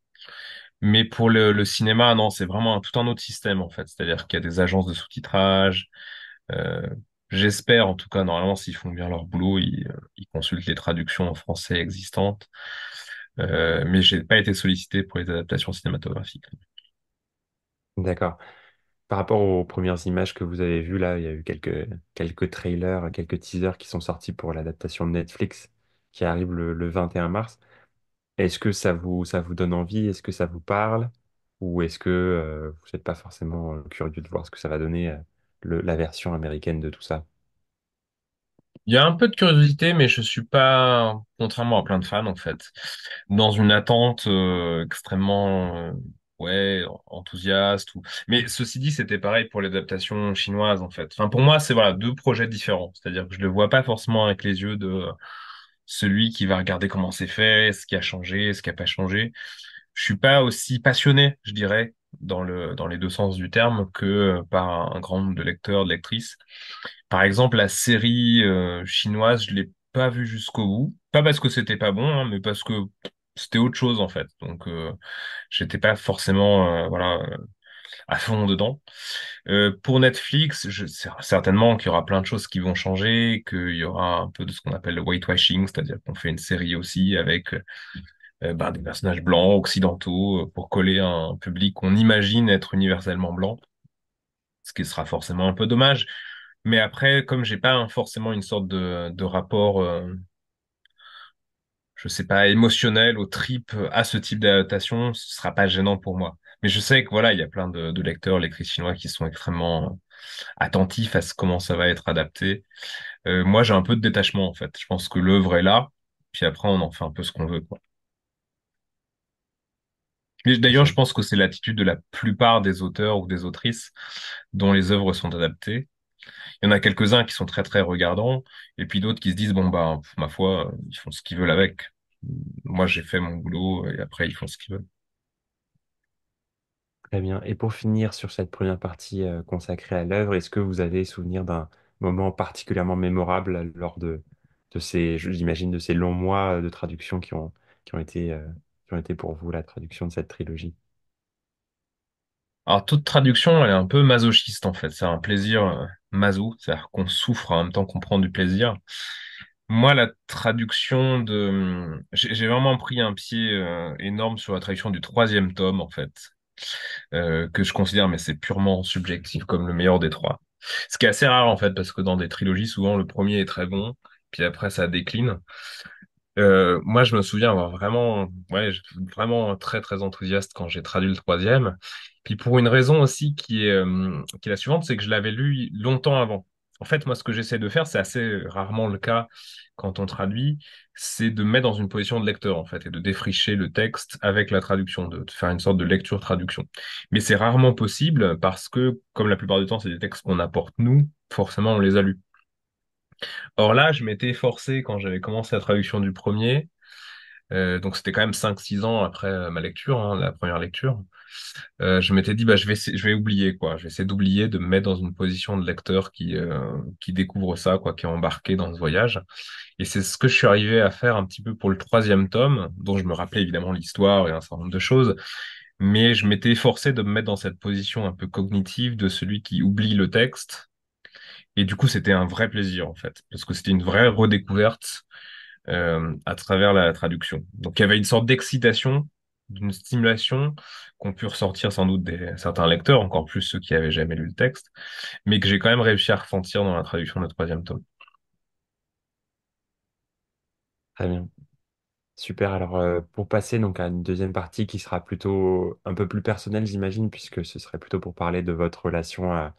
Mais pour le, cinéma, non, c'est vraiment tout un autre système en fait. C'est-à-dire qu'il y a des agences de sous-titrage. Euh, J'espère, en tout cas, normalement, s'ils font bien leur boulot, euh, ils, consultent les traductions en français existantes. Euh, mais j'ai pas été sollicité pour les adaptations cinématographiques. D'accord. Par rapport aux premières images que vous avez vues, là, il y a eu quelques, quelques trailers, quelques teasers qui sont sortis pour l'adaptation de Netflix qui arrive le, 21 mars. Est-ce que ça vous, ça vous donne envie? Est-ce que ça vous parle? Ou est-ce que euh, vous n'êtes pas forcément euh, curieux de voir ce que ça va donner la version américaine de tout ça? Il y a un peu de curiosité, mais je ne suis pas, contrairement à plein de fans en fait, dans une attente euh, extrêmement euh, ouais enthousiaste. Ou... Mais ceci dit, c'était pareil pour l'adaptation chinoise en fait. Enfin, pour moi, c'est voilà deux projets différents. C'est-à-dire que je le vois pas forcément avec les yeux de celui qui va regarder comment c'est fait, ce qui a changé, ce qui n'a pas changé. Je suis pas aussi passionné, je dirais, dans, le, dans les deux sens du terme que euh, par un grand nombre de lecteurs, de lectrices. Par exemple, la série euh, chinoise, je l'ai pas vue jusqu'au bout. Pas parce que c'était pas bon, hein, mais parce que c'était autre chose en fait. Donc, je euh, j'étais pas forcément voilà à fond dedans. pour Netflix, je, certainement qu'il y aura plein de choses qui vont changer, qu'il y aura un peu de ce qu'on appelle le whitewashing, c'est-à-dire qu'on fait une série aussi avec euh, ben, des personnages blancs, occidentaux, euh, pour coller un public qu'on imagine être universellement blanc, ce qui sera forcément un peu dommage. Mais après, comme j'ai pas forcément une sorte de, rapport, euh, je sais pas, émotionnel ou trip à ce type d'adaptation, ce sera pas gênant pour moi. Mais je sais que voilà, il y a plein de, de lecteurs, lectrices chinois qui sont extrêmement attentifs à ce, comment ça va être adapté. moi, j'ai un peu de détachement en fait. Je pense que l'œuvre est là, puis après, on en fait un peu ce qu'on veut. Quoi. D'ailleurs, je pense que c'est l'attitude de la plupart des auteurs ou des autrices dont les œuvres sont adaptées. Il y en a quelques-uns qui sont très très regardants, et puis d'autres qui se disent bon bah ma foi, ils font ce qu'ils veulent avec. Moi j'ai fait mon boulot et après ils font ce qu'ils veulent. Très bien. Et pour finir sur cette première partie euh, consacrée à l'œuvre, est-ce que vous avez souvenir d'un moment particulièrement mémorable lors de, de ces, j'imagine, de ces longs mois euh, de traduction qui ont, ont été euh, qui ont été pour vous la traduction de cette trilogie Alors, toute traduction, elle est un peu masochiste en fait. C'est un plaisir euh, maso, c'est-à-dire qu'on souffre en même temps qu'on prend du plaisir. Moi, la traduction de. Hum, j'ai vraiment pris un pied euh, énorme sur la traduction du troisième tome, en fait, euh, que je considère, mais c'est purement subjectif, comme le meilleur des trois. Ce qui est assez rare, en fait, parce que dans des trilogies, souvent, le premier est très bon, puis après, ça décline. Euh, moi, je me souviens avoir vraiment, ouais, vraiment très très enthousiaste quand j'ai traduit le troisième. Puis pour une raison aussi qui est, euh, qui est la suivante, c'est que je l'avais lu longtemps avant. En fait, moi, ce que j'essaie de faire, c'est assez rarement le cas quand on traduit, c'est de mettre dans une position de lecteur, en fait, et de défricher le texte avec la traduction, de faire une sorte de lecture-traduction. Mais c'est rarement possible parce que, comme la plupart du temps, c'est des textes qu'on apporte nous, forcément, on les a lus. Or là, je m'étais forcé quand j'avais commencé la traduction du premier, euh, donc c'était quand même 5-6 ans après euh, ma lecture, hein, la première lecture. Euh, je m'étais dit, bah, je, vais, je vais oublier, quoi. Je vais essayer d'oublier, de me mettre dans une position de lecteur qui, qui découvre ça, quoi, qui est embarqué dans ce voyage. Et c'est ce que je suis arrivé à faire un petit peu pour le troisième tome, dont je me rappelais évidemment l'histoire et un certain nombre de choses. Mais je m'étais forcé de me mettre dans cette position un peu cognitive de celui qui oublie le texte et du coup, c'était un vrai plaisir, en fait, parce que c'était une vraie redécouverte euh, à travers la traduction. Donc, il y avait une sorte d'excitation, d'une stimulation qu'on pu ressortir sans doute des certains lecteurs, encore plus ceux qui n'avaient jamais lu le texte, mais que j'ai quand même réussi à ressentir dans la traduction de troisième tome. Très bien. Super. Alors, euh, pour passer donc à une deuxième partie qui sera plutôt un peu plus personnelle, j'imagine, puisque ce serait plutôt pour parler de votre relation à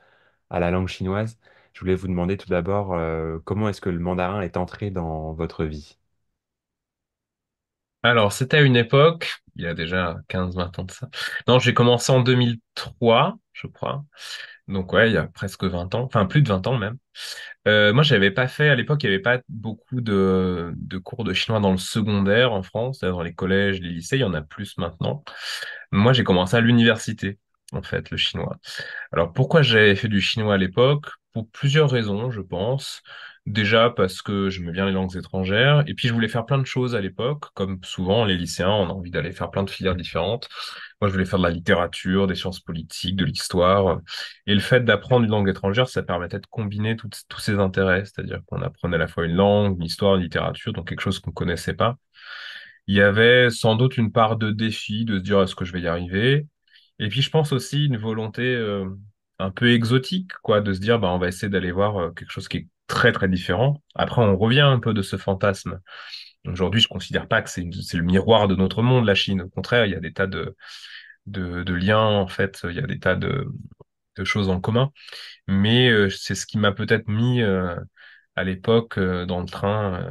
la langue chinoise. Je voulais vous demander tout d'abord euh, comment est-ce que le mandarin est entré dans votre vie? Alors, c'était à une époque, il y a déjà 15-20 ans de ça. Non, j'ai commencé en 2003, je crois. Donc ouais, il y a presque 20 ans, enfin plus de 20 ans même. Moi, euh, moi, j'avais pas fait, à l'époque, il n'y avait pas beaucoup de, de cours de chinois dans le secondaire en France, dans les collèges, les lycées, il y en a plus maintenant. Moi, j'ai commencé à l'université en fait, le chinois. Alors pourquoi j'avais fait du chinois à l'époque Pour plusieurs raisons, je pense. Déjà parce que je me bien les langues étrangères, et puis je voulais faire plein de choses à l'époque, comme souvent les lycéens, on a envie d'aller faire plein de filières différentes. Moi, je voulais faire de la littérature, des sciences politiques, de l'histoire. Et le fait d'apprendre une langue étrangère, ça permettait de combiner tous ces intérêts, c'est-à-dire qu'on apprenait à la fois une langue, une histoire, une littérature, donc quelque chose qu'on connaissait pas. Il y avait sans doute une part de défi de se dire est-ce que je vais y arriver et puis je pense aussi une volonté euh, un peu exotique, quoi, de se dire bah on va essayer d'aller voir euh, quelque chose qui est très très différent. Après on revient un peu de ce fantasme. Aujourd'hui je ne considère pas que c'est le miroir de notre monde la Chine. Au contraire il y a des tas de de, liens en fait, il y a des tas de, choses en commun. Mais euh, c'est ce qui m'a peut-être mis à l'époque dans le train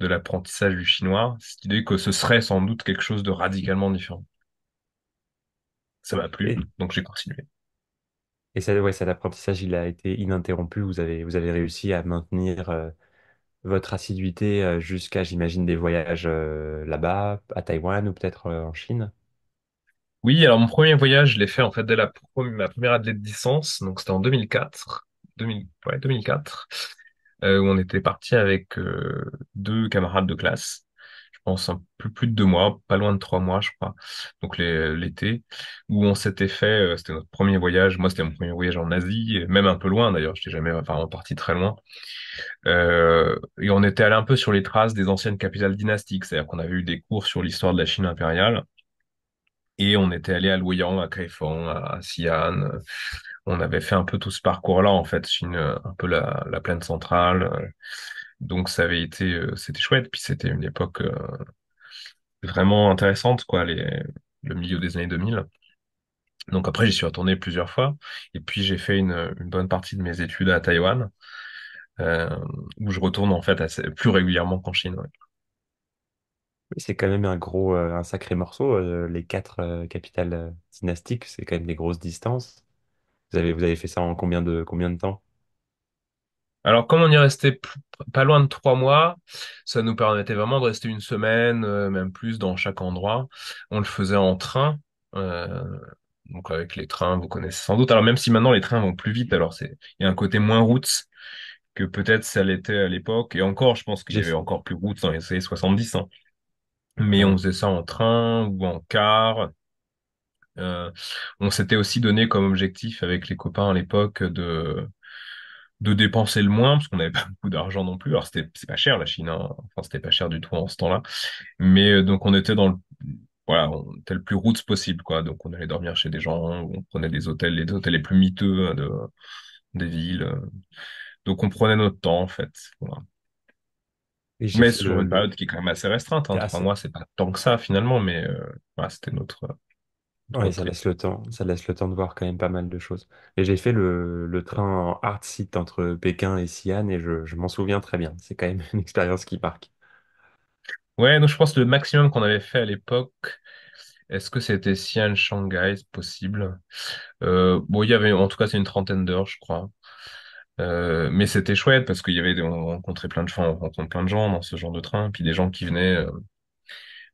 de l'apprentissage du chinois, cette idée que ce serait sans doute quelque chose de radicalement différent ça m'a plu, donc j'ai continué. Et ça, ouais, cet apprentissage, il a été ininterrompu. Vous avez, vous avez réussi à maintenir euh, votre assiduité euh, jusqu'à, j'imagine, des voyages euh, là-bas, à Taïwan ou peut-être en Chine. Oui, alors mon premier voyage, je l'ai fait en fait dès la ma première année de licence, donc c'était en 2004, ouais, 2004, où on était parti avec deux camarades de classe pense, un peu plus de deux mois, pas loin de trois mois, je crois, donc l'été, où on s'était fait, euh, c'était notre premier voyage, moi c'était mon premier voyage en Asie, même un peu loin d'ailleurs, je n'étais jamais vraiment parti très loin, euh, et on était allé un peu sur les traces des anciennes capitales dynastiques, c'est-à-dire qu'on avait eu des cours sur l'histoire de la Chine impériale, et on était allé à Luoyang, à Kaifeng, à Xi'an, on avait fait un peu tout ce parcours-là, en fait, Chine, euh, un peu la, la plaine centrale, donc ça avait été, euh, c'était chouette. Puis c'était une époque euh, vraiment intéressante, quoi, les, le milieu des années 2000. Donc après, j'y suis retourné plusieurs fois. Et puis j'ai fait une, bonne partie de mes études à Taïwan, euh, où je retourne en fait plus régulièrement qu'en Chine. C'est quand même un gros, un sacré morceau. les quatre capitales dynastiques, c'est quand même des grosses distances. Vous avez, vous avez fait ça en combien de, combien de temps? Alors, comme on y restait pas loin de trois mois, ça nous permettait vraiment de rester une semaine, euh, même plus, dans chaque endroit. On le faisait en train. Euh, donc avec les trains, vous connaissez sans doute. Alors même si maintenant les trains vont plus vite, alors c'est il y a un côté moins routes que peut-être ça l'était à l'époque. Et encore, je pense que y encore plus routes dans les années 70. Hein. Mais on faisait ça en train ou en car. Euh, on s'était aussi donné comme objectif avec les copains à l'époque de de dépenser le moins parce qu'on n'avait pas <laughs> beaucoup d'argent non plus. Alors c'était c'est pas cher la Chine, hein. enfin c'était pas cher du tout en ce temps-là. Mais euh, donc on était dans le voilà, on était le plus roots possible quoi. Donc on allait dormir chez des gens, on prenait des hôtels, les hôtels les plus miteux hein, de des villes. Euh. Donc on prenait notre temps en fait. Voilà. mais sur une période qui est quand même assez restreinte. enfin moi, c'est pas tant que ça finalement, mais euh, c'était notre oui, ça laisse le temps, ça laisse le temps de voir quand même pas mal de choses. Et j'ai fait le, train en hard seat entre Pékin et Xi'an et je, m'en souviens très bien. C'est quand même <laughs> une expérience qui marque. Ouais, donc je pense que le maximum qu'on avait fait à l'époque, est-ce que c'était Xi'an, Shanghai, c'est possible? Euh, bon, il y avait, en tout cas, c'est une trentaine d'heures, je crois. Euh, mais c'était chouette parce qu'il y avait, rencontrait plein de gens, on plein de gens dans ce genre de train, puis des gens qui venaient. Euh,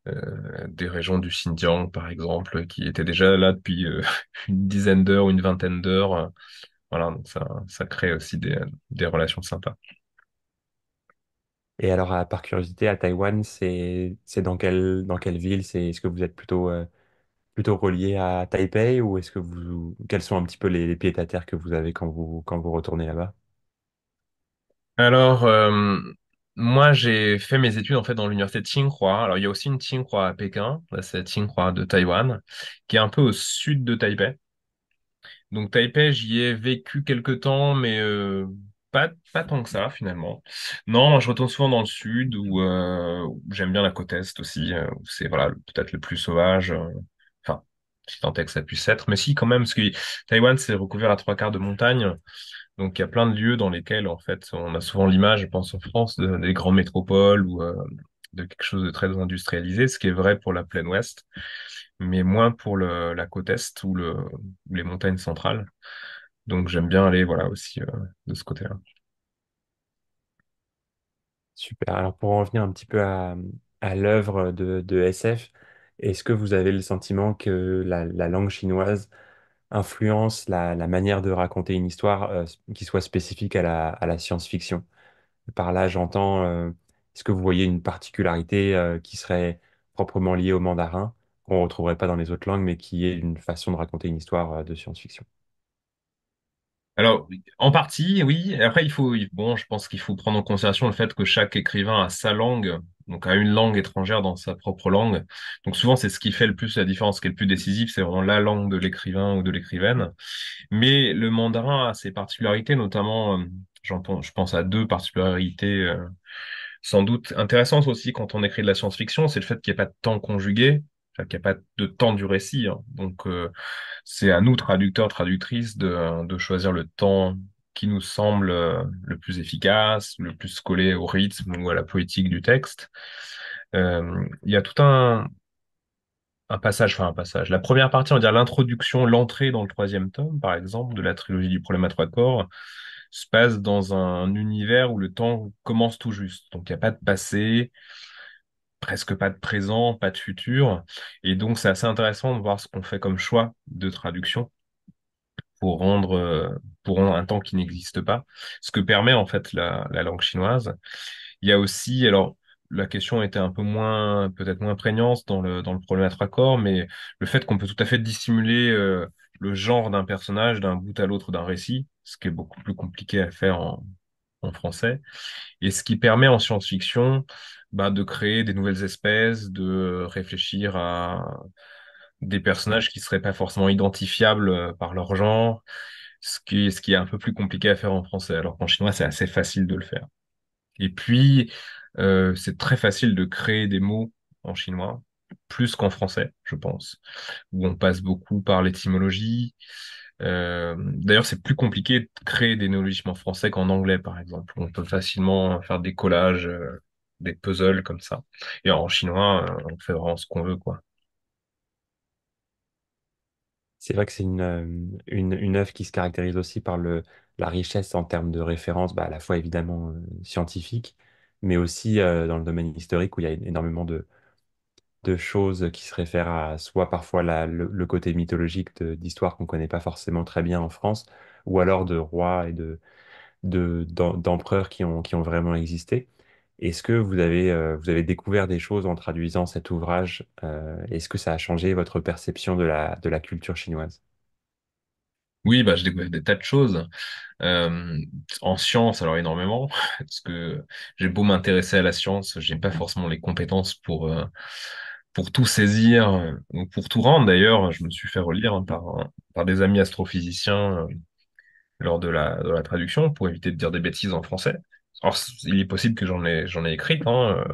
euh, des régions du Xinjiang, par exemple, qui étaient déjà là depuis euh, <laughs> une dizaine d'heures, ou une vingtaine d'heures. Voilà, donc ça, crée aussi des, relations sympas. Et alors, par curiosité, à Taïwan, c'est dans quelle, dans quelle ville? C'est, est-ce que vous êtes plutôt, euh, plutôt relié à Taipei ou est-ce que vous, quels sont un petit peu les, les pieds à terre que vous avez quand vous, quand vous retournez là-bas? Alors, moi, j'ai fait mes études en fait dans l'université de Tsinghua. Alors, il y a aussi une Tsinghua à Pékin, c'est Tsinghua de Taïwan, qui est un peu au sud de Taipei. Donc, Taipei, j'y ai vécu quelques temps, mais euh, pas, pas tant que ça finalement. Non, je retourne souvent dans le sud où, euh, j'aime bien la côte est aussi, euh, où c'est voilà peut-être le plus sauvage. Enfin, si tant est que ça puisse être, mais si quand même, parce que Taïwan, c'est recouvert à trois quarts de montagne. Donc il y a plein de lieux dans lesquels en fait on a souvent l'image, je pense en France, des grandes métropoles ou euh, de quelque chose de très industrialisé, ce qui est vrai pour la plaine ouest, mais moins pour la côte est ou, les montagnes centrales. Donc j'aime bien aller voilà aussi euh, de ce côté-là. Super. Alors pour en revenir un petit peu à, l'œuvre de, SF, est-ce que vous avez le sentiment que la langue chinoise influence la, manière de raconter une histoire euh, qui soit spécifique à la, science-fiction. Par là, j'entends, euh, est-ce que vous voyez une particularité euh, qui serait proprement liée au mandarin, qu'on ne retrouverait pas dans les autres langues, mais qui est une façon de raconter une histoire de science-fiction? Alors, en partie, oui. Après, il faut, bon, je pense qu'il faut prendre en considération le fait que chaque écrivain a sa langue, donc a une langue étrangère dans sa propre langue. Donc souvent, c'est ce qui fait le plus la différence, ce qui est le plus décisif, c'est vraiment la langue de l'écrivain ou de l'écrivaine. Mais le mandarin a ses particularités, notamment, euh, je pense à deux particularités euh, sans doute intéressantes aussi quand on écrit de la science-fiction, c'est le fait qu'il n'y a pas de temps conjugué. Il n'y a pas de temps du récit. Hein. Donc, euh, c'est à nous, traducteurs, traductrices, de, choisir le temps qui nous semble euh, le plus efficace, le plus collé au rythme ou à la poétique du texte. Euh, il y a tout un, un passage, enfin un passage. La première partie, on va dire l'introduction, l'entrée dans le troisième tome, par exemple, de la trilogie du problème à trois corps, se passe dans un univers où le temps commence tout juste. Donc, il n'y a pas de passé, presque pas de présent, pas de futur. Et donc, c'est assez intéressant de voir ce qu'on fait comme choix de traduction pour rendre, euh, pour un temps qui n'existe pas, ce que permet en fait la, langue chinoise. Il y a aussi, alors la question était un peu moins, peut-être moins prégnante dans le, dans le problème à trois corps, mais le fait qu'on peut tout à fait dissimuler euh, le genre d'un personnage d'un bout à l'autre d'un récit, ce qui est beaucoup plus compliqué à faire en, en français, et ce qui permet en science-fiction bah, de créer des nouvelles espèces, de réfléchir à des personnages qui seraient pas forcément identifiables euh, par leur genre, ce qui, ce qui est un peu plus compliqué à faire en français, alors qu'en chinois, c'est assez facile de le faire. Et puis, euh, c'est très facile de créer des mots en chinois, plus qu'en français, je pense, où on passe beaucoup par l'étymologie, euh, d'ailleurs, c'est plus compliqué de créer des néologismes en français qu'en anglais, par exemple. On peut facilement faire des collages, euh, des puzzles comme ça. Et en chinois, euh, on fait vraiment ce qu'on veut, quoi. C'est vrai que c'est une, une, œuvre qui se caractérise aussi par le, la richesse en termes de références, bah, à la fois évidemment scientifique mais aussi dans le domaine historique où il y a énormément de, de choses qui se réfèrent à soit parfois le, côté mythologique d'histoire qu'on ne connaît pas forcément très bien en France, ou alors de rois et de, d'empereurs qui ont, qui ont vraiment existé. Est-ce que vous avez, euh, vous avez découvert des choses en traduisant cet ouvrage euh, Est-ce que ça a changé votre perception de la, de la culture chinoise oui, bah, j'ai découvert des tas de choses. Euh, en science, alors énormément, <laughs> parce que j'ai beau m'intéresser à la science, j'ai pas forcément les compétences pour, pour tout saisir, euh, ou pour tout rendre. D'ailleurs, je me suis fait relire hein, euh, par, des amis astrophysiciens euh, lors de la, traduction pour éviter de dire des bêtises en français. Or, il est possible que j'en ai, écrit, ai hein,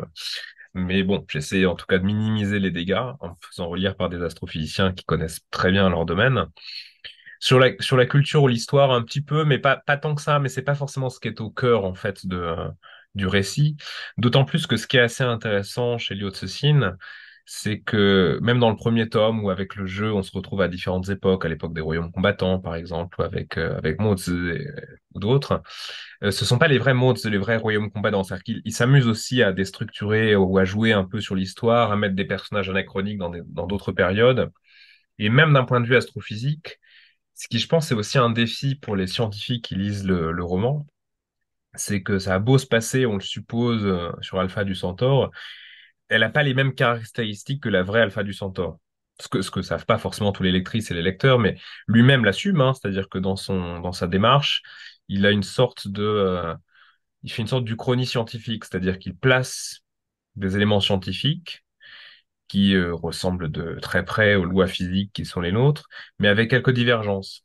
mais bon, j'essaie en tout cas de minimiser les dégâts en me faisant relire par des astrophysiciens qui connaissent très bien leur domaine. Sur la, culture ou l'histoire, un petit peu, mais pas, tant que ça, mais c'est pas forcément ce qui est au cœur, en fait, de, du récit. D'autant plus que ce qui est assez intéressant chez Liu Cixin, c'est que même dans le premier tome ou avec le jeu, on se retrouve à différentes époques, à l'époque des royaumes combattants par exemple, ou avec euh, avec Moz ou euh, d'autres, ce euh, ce sont pas les vrais Moz, les vrais royaumes combattants. C'est-à-dire s'amusent aussi à déstructurer ou à jouer un peu sur l'histoire, à mettre des personnages anachroniques dans dans d'autres périodes, et même d'un point de vue astrophysique. Ce qui, je pense, est aussi un défi pour les scientifiques qui lisent le, le roman, c'est que ça a beau se passer, on le suppose, sur Alpha du Centaure, elle n'a pas les mêmes caractéristiques que la vraie Alpha du Centaure. Ce que, ce savent pas forcément tous les lectrices et les lecteurs, mais lui-même l'assume, hein. c'est-à-dire que dans, son, dans sa démarche, il a une sorte de. Euh, il fait une sorte scientifique, c'est-à-dire qu'il place des éléments scientifiques qui euh, ressemblent de très près aux lois physiques qui sont les nôtres, mais avec quelques divergences.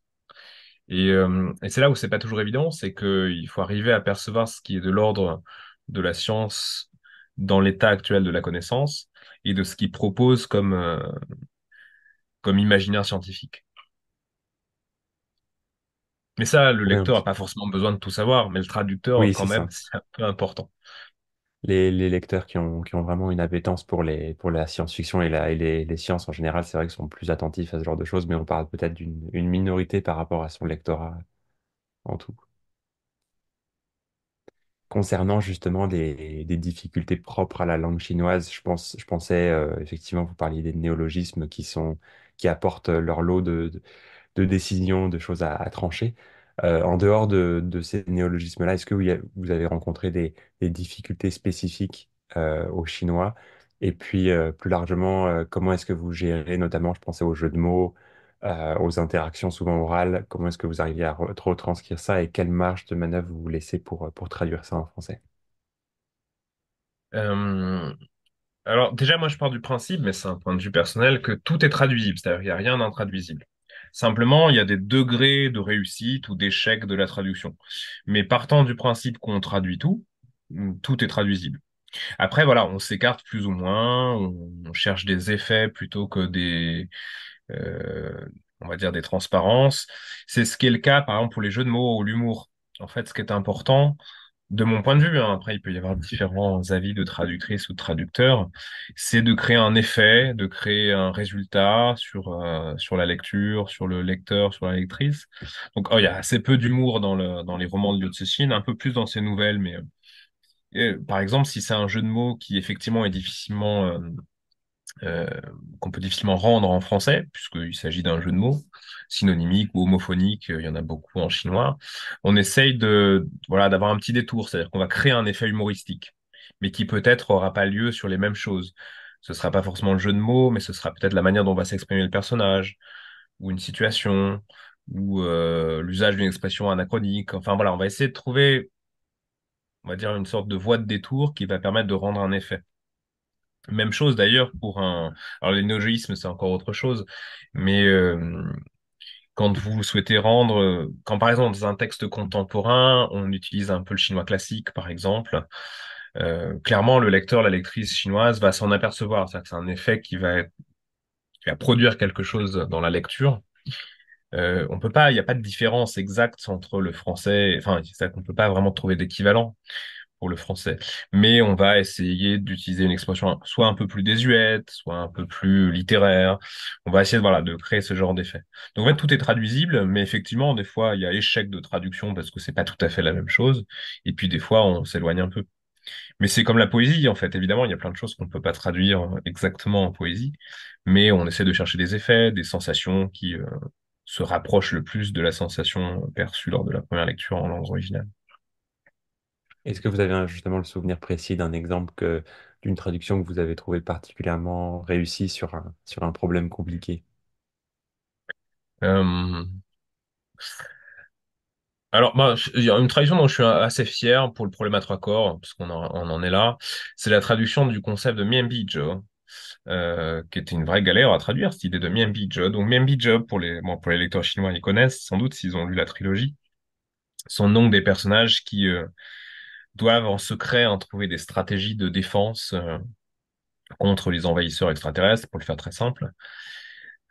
Et, euh, et c'est là où c'est pas toujours évident, c'est qu'il faut arriver à percevoir ce qui est de l'ordre de la science dans l'état actuel de la connaissance et de ce qu'il propose comme, euh, comme imaginaire scientifique. Mais ça, le lecteur n'a pas forcément besoin de tout savoir, mais le traducteur, oui, quand même, c'est un peu important. Les, les lecteurs qui ont, qui ont, vraiment une appétence pour, les, pour la science-fiction et, et les, les, sciences en général, c'est vrai qu'ils sont plus attentifs à ce genre de choses, mais on parle peut-être d'une minorité par rapport à son lectorat en tout. Concernant justement des, difficultés propres à la langue chinoise, je, pense, je pensais euh, effectivement, vous parliez des néologismes qui, sont, qui apportent euh, leur lot de, décisions, de choses à, trancher. Euh, en dehors de, ces néologismes-là, est-ce que vous, avez rencontré des, difficultés spécifiques aux Chinois Et puis, plus largement, comment est-ce que vous gérez, notamment, je pensais aux jeux de mots, euh, aux interactions souvent orales Comment est-ce que vous arrivez à retranscrire ça et quelle marge de manœuvre vous laissez pour, euh, pour traduire ça en français euh, Alors déjà, moi je pars du principe, mais c'est un point de vue personnel, que tout est traduisible, c'est-à-dire qu'il n'y a rien d'intraduisible. Simplement, il y a des degrés de réussite ou d'échec de la traduction. Mais partant du principe qu'on traduit tout, tout est traduisible. Après, voilà, on s'écarte plus ou moins, on cherche des effets plutôt que des, euh, on va dire, des transparences. C'est ce qui est le cas, par exemple, pour les jeux de mots ou l'humour. En fait, ce qui est important, de mon point de vue, hein, après, il peut y avoir mhm. différents avis de traductrice ou de traducteurs, c'est de créer un effet, de créer un résultat sur, euh, sur la lecture, sur le lecteur, sur la lectrice. Donc, oh, il y a assez peu d'humour dans, le, dans les romans de Yotsushine, un peu plus dans ses nouvelles, mais euh, et, par exemple, si c'est un jeu de mots qui effectivement est difficilement euh, qu'on peut difficilement rendre en français, puisqu'il s'agit d'un jeu de mots synonymique ou homophonique, euh, il y en a beaucoup en chinois. On essaye de voilà d'avoir un petit détour, c'est-à-dire qu'on va créer un effet humoristique, mais qui peut-être aura pas lieu sur les mêmes choses. Ce sera pas forcément le jeu de mots, mais ce sera peut-être la manière dont va s'exprimer le personnage ou une situation ou euh, l'usage d'une expression anachronique. Enfin voilà, on va essayer de trouver, on va dire, une sorte de voie de détour qui va permettre de rendre un effet. Même chose d'ailleurs pour un. Alors, les c'est encore autre chose, mais euh, quand vous souhaitez rendre. Euh, quand par exemple, dans un texte contemporain, on utilise un peu le chinois classique, par exemple, euh, clairement, le lecteur, la lectrice chinoise va s'en apercevoir. C'est-à-dire que c'est un effet qui va, produire quelque chose dans la lecture. on peut pas, il n'y a pas de différence exacte entre le français, enfin, c'est ça qu'on ne peut pas vraiment trouver d'équivalent le français. Mais on va essayer d'utiliser une expression soit un peu plus désuète, soit un peu plus littéraire. On va essayer de, créer ce genre d'effet. Donc en tout est traduisible, mais effectivement, des fois, il y a échec de traduction parce que c'est pas tout à fait la même chose. Et puis des fois, on s'éloigne un peu. Mais c'est comme la poésie, en fait. Évidemment, il y a plein de choses qu'on ne peut pas traduire euh, exactement en poésie, mais on essaie de chercher des effets, des sensations qui euh, se rapprochent le plus de la sensation perçue lors de la première lecture en langue originale. Est-ce que vous avez justement le souvenir précis d'un exemple que d'une traduction que vous avez trouvée particulièrement réussie sur un, sur un problème compliqué? Euh, alors, bah, il y a une traduction dont je suis assez fier pour le problème à trois corps, puisqu'on qu'on en, on en est là, c'est la traduction du concept de Mianbi euh, qui était une vraie galère à traduire, cette idée de Bijou. Donc miembijo, pour les, bon, pour les lecteurs chinois, ils connaissent sans doute s'ils ont lu la trilogie, sont donc des personnages qui, euh, doivent en secret hein, trouver des stratégies de défense euh, contre les envahisseurs extraterrestres, pour le faire très simple.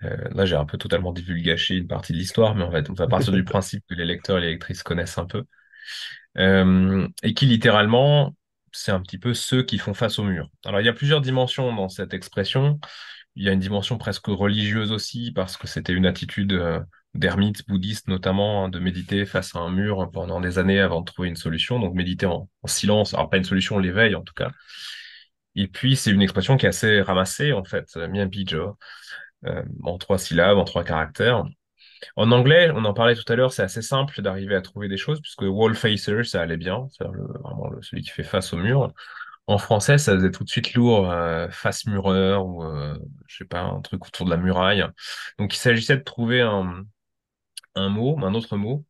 Euh, là, j'ai un peu totalement divulgaché une partie de l'histoire, mais en fait, on va partir du <laughs> principe que les lecteurs et les lectrices connaissent un peu. Euh, et qui, littéralement, c'est un petit peu ceux qui font face au mur. Alors, il y a plusieurs dimensions dans cette expression. Il y a une dimension presque religieuse aussi, parce que c'était une attitude d'ermites bouddhistes notamment, hein, de méditer face à un mur pendant des années avant de trouver une solution, donc méditer en, silence, alors pas une solution, l'éveil en tout cas. Et puis c'est une expression qui est assez ramassée en fait, un euh, euh, en trois syllabes, en trois caractères. En anglais, on en parlait tout à l'heure, c'est assez simple d'arriver à trouver des choses, puisque wall facer, ça allait bien, c'est vraiment celui qui fait face au mur. En français, ça faisait tout de suite lourd, euh, face mureur, ou euh, je sais pas, un truc autour de la muraille. Donc il s'agissait de trouver un, un mot, un autre mot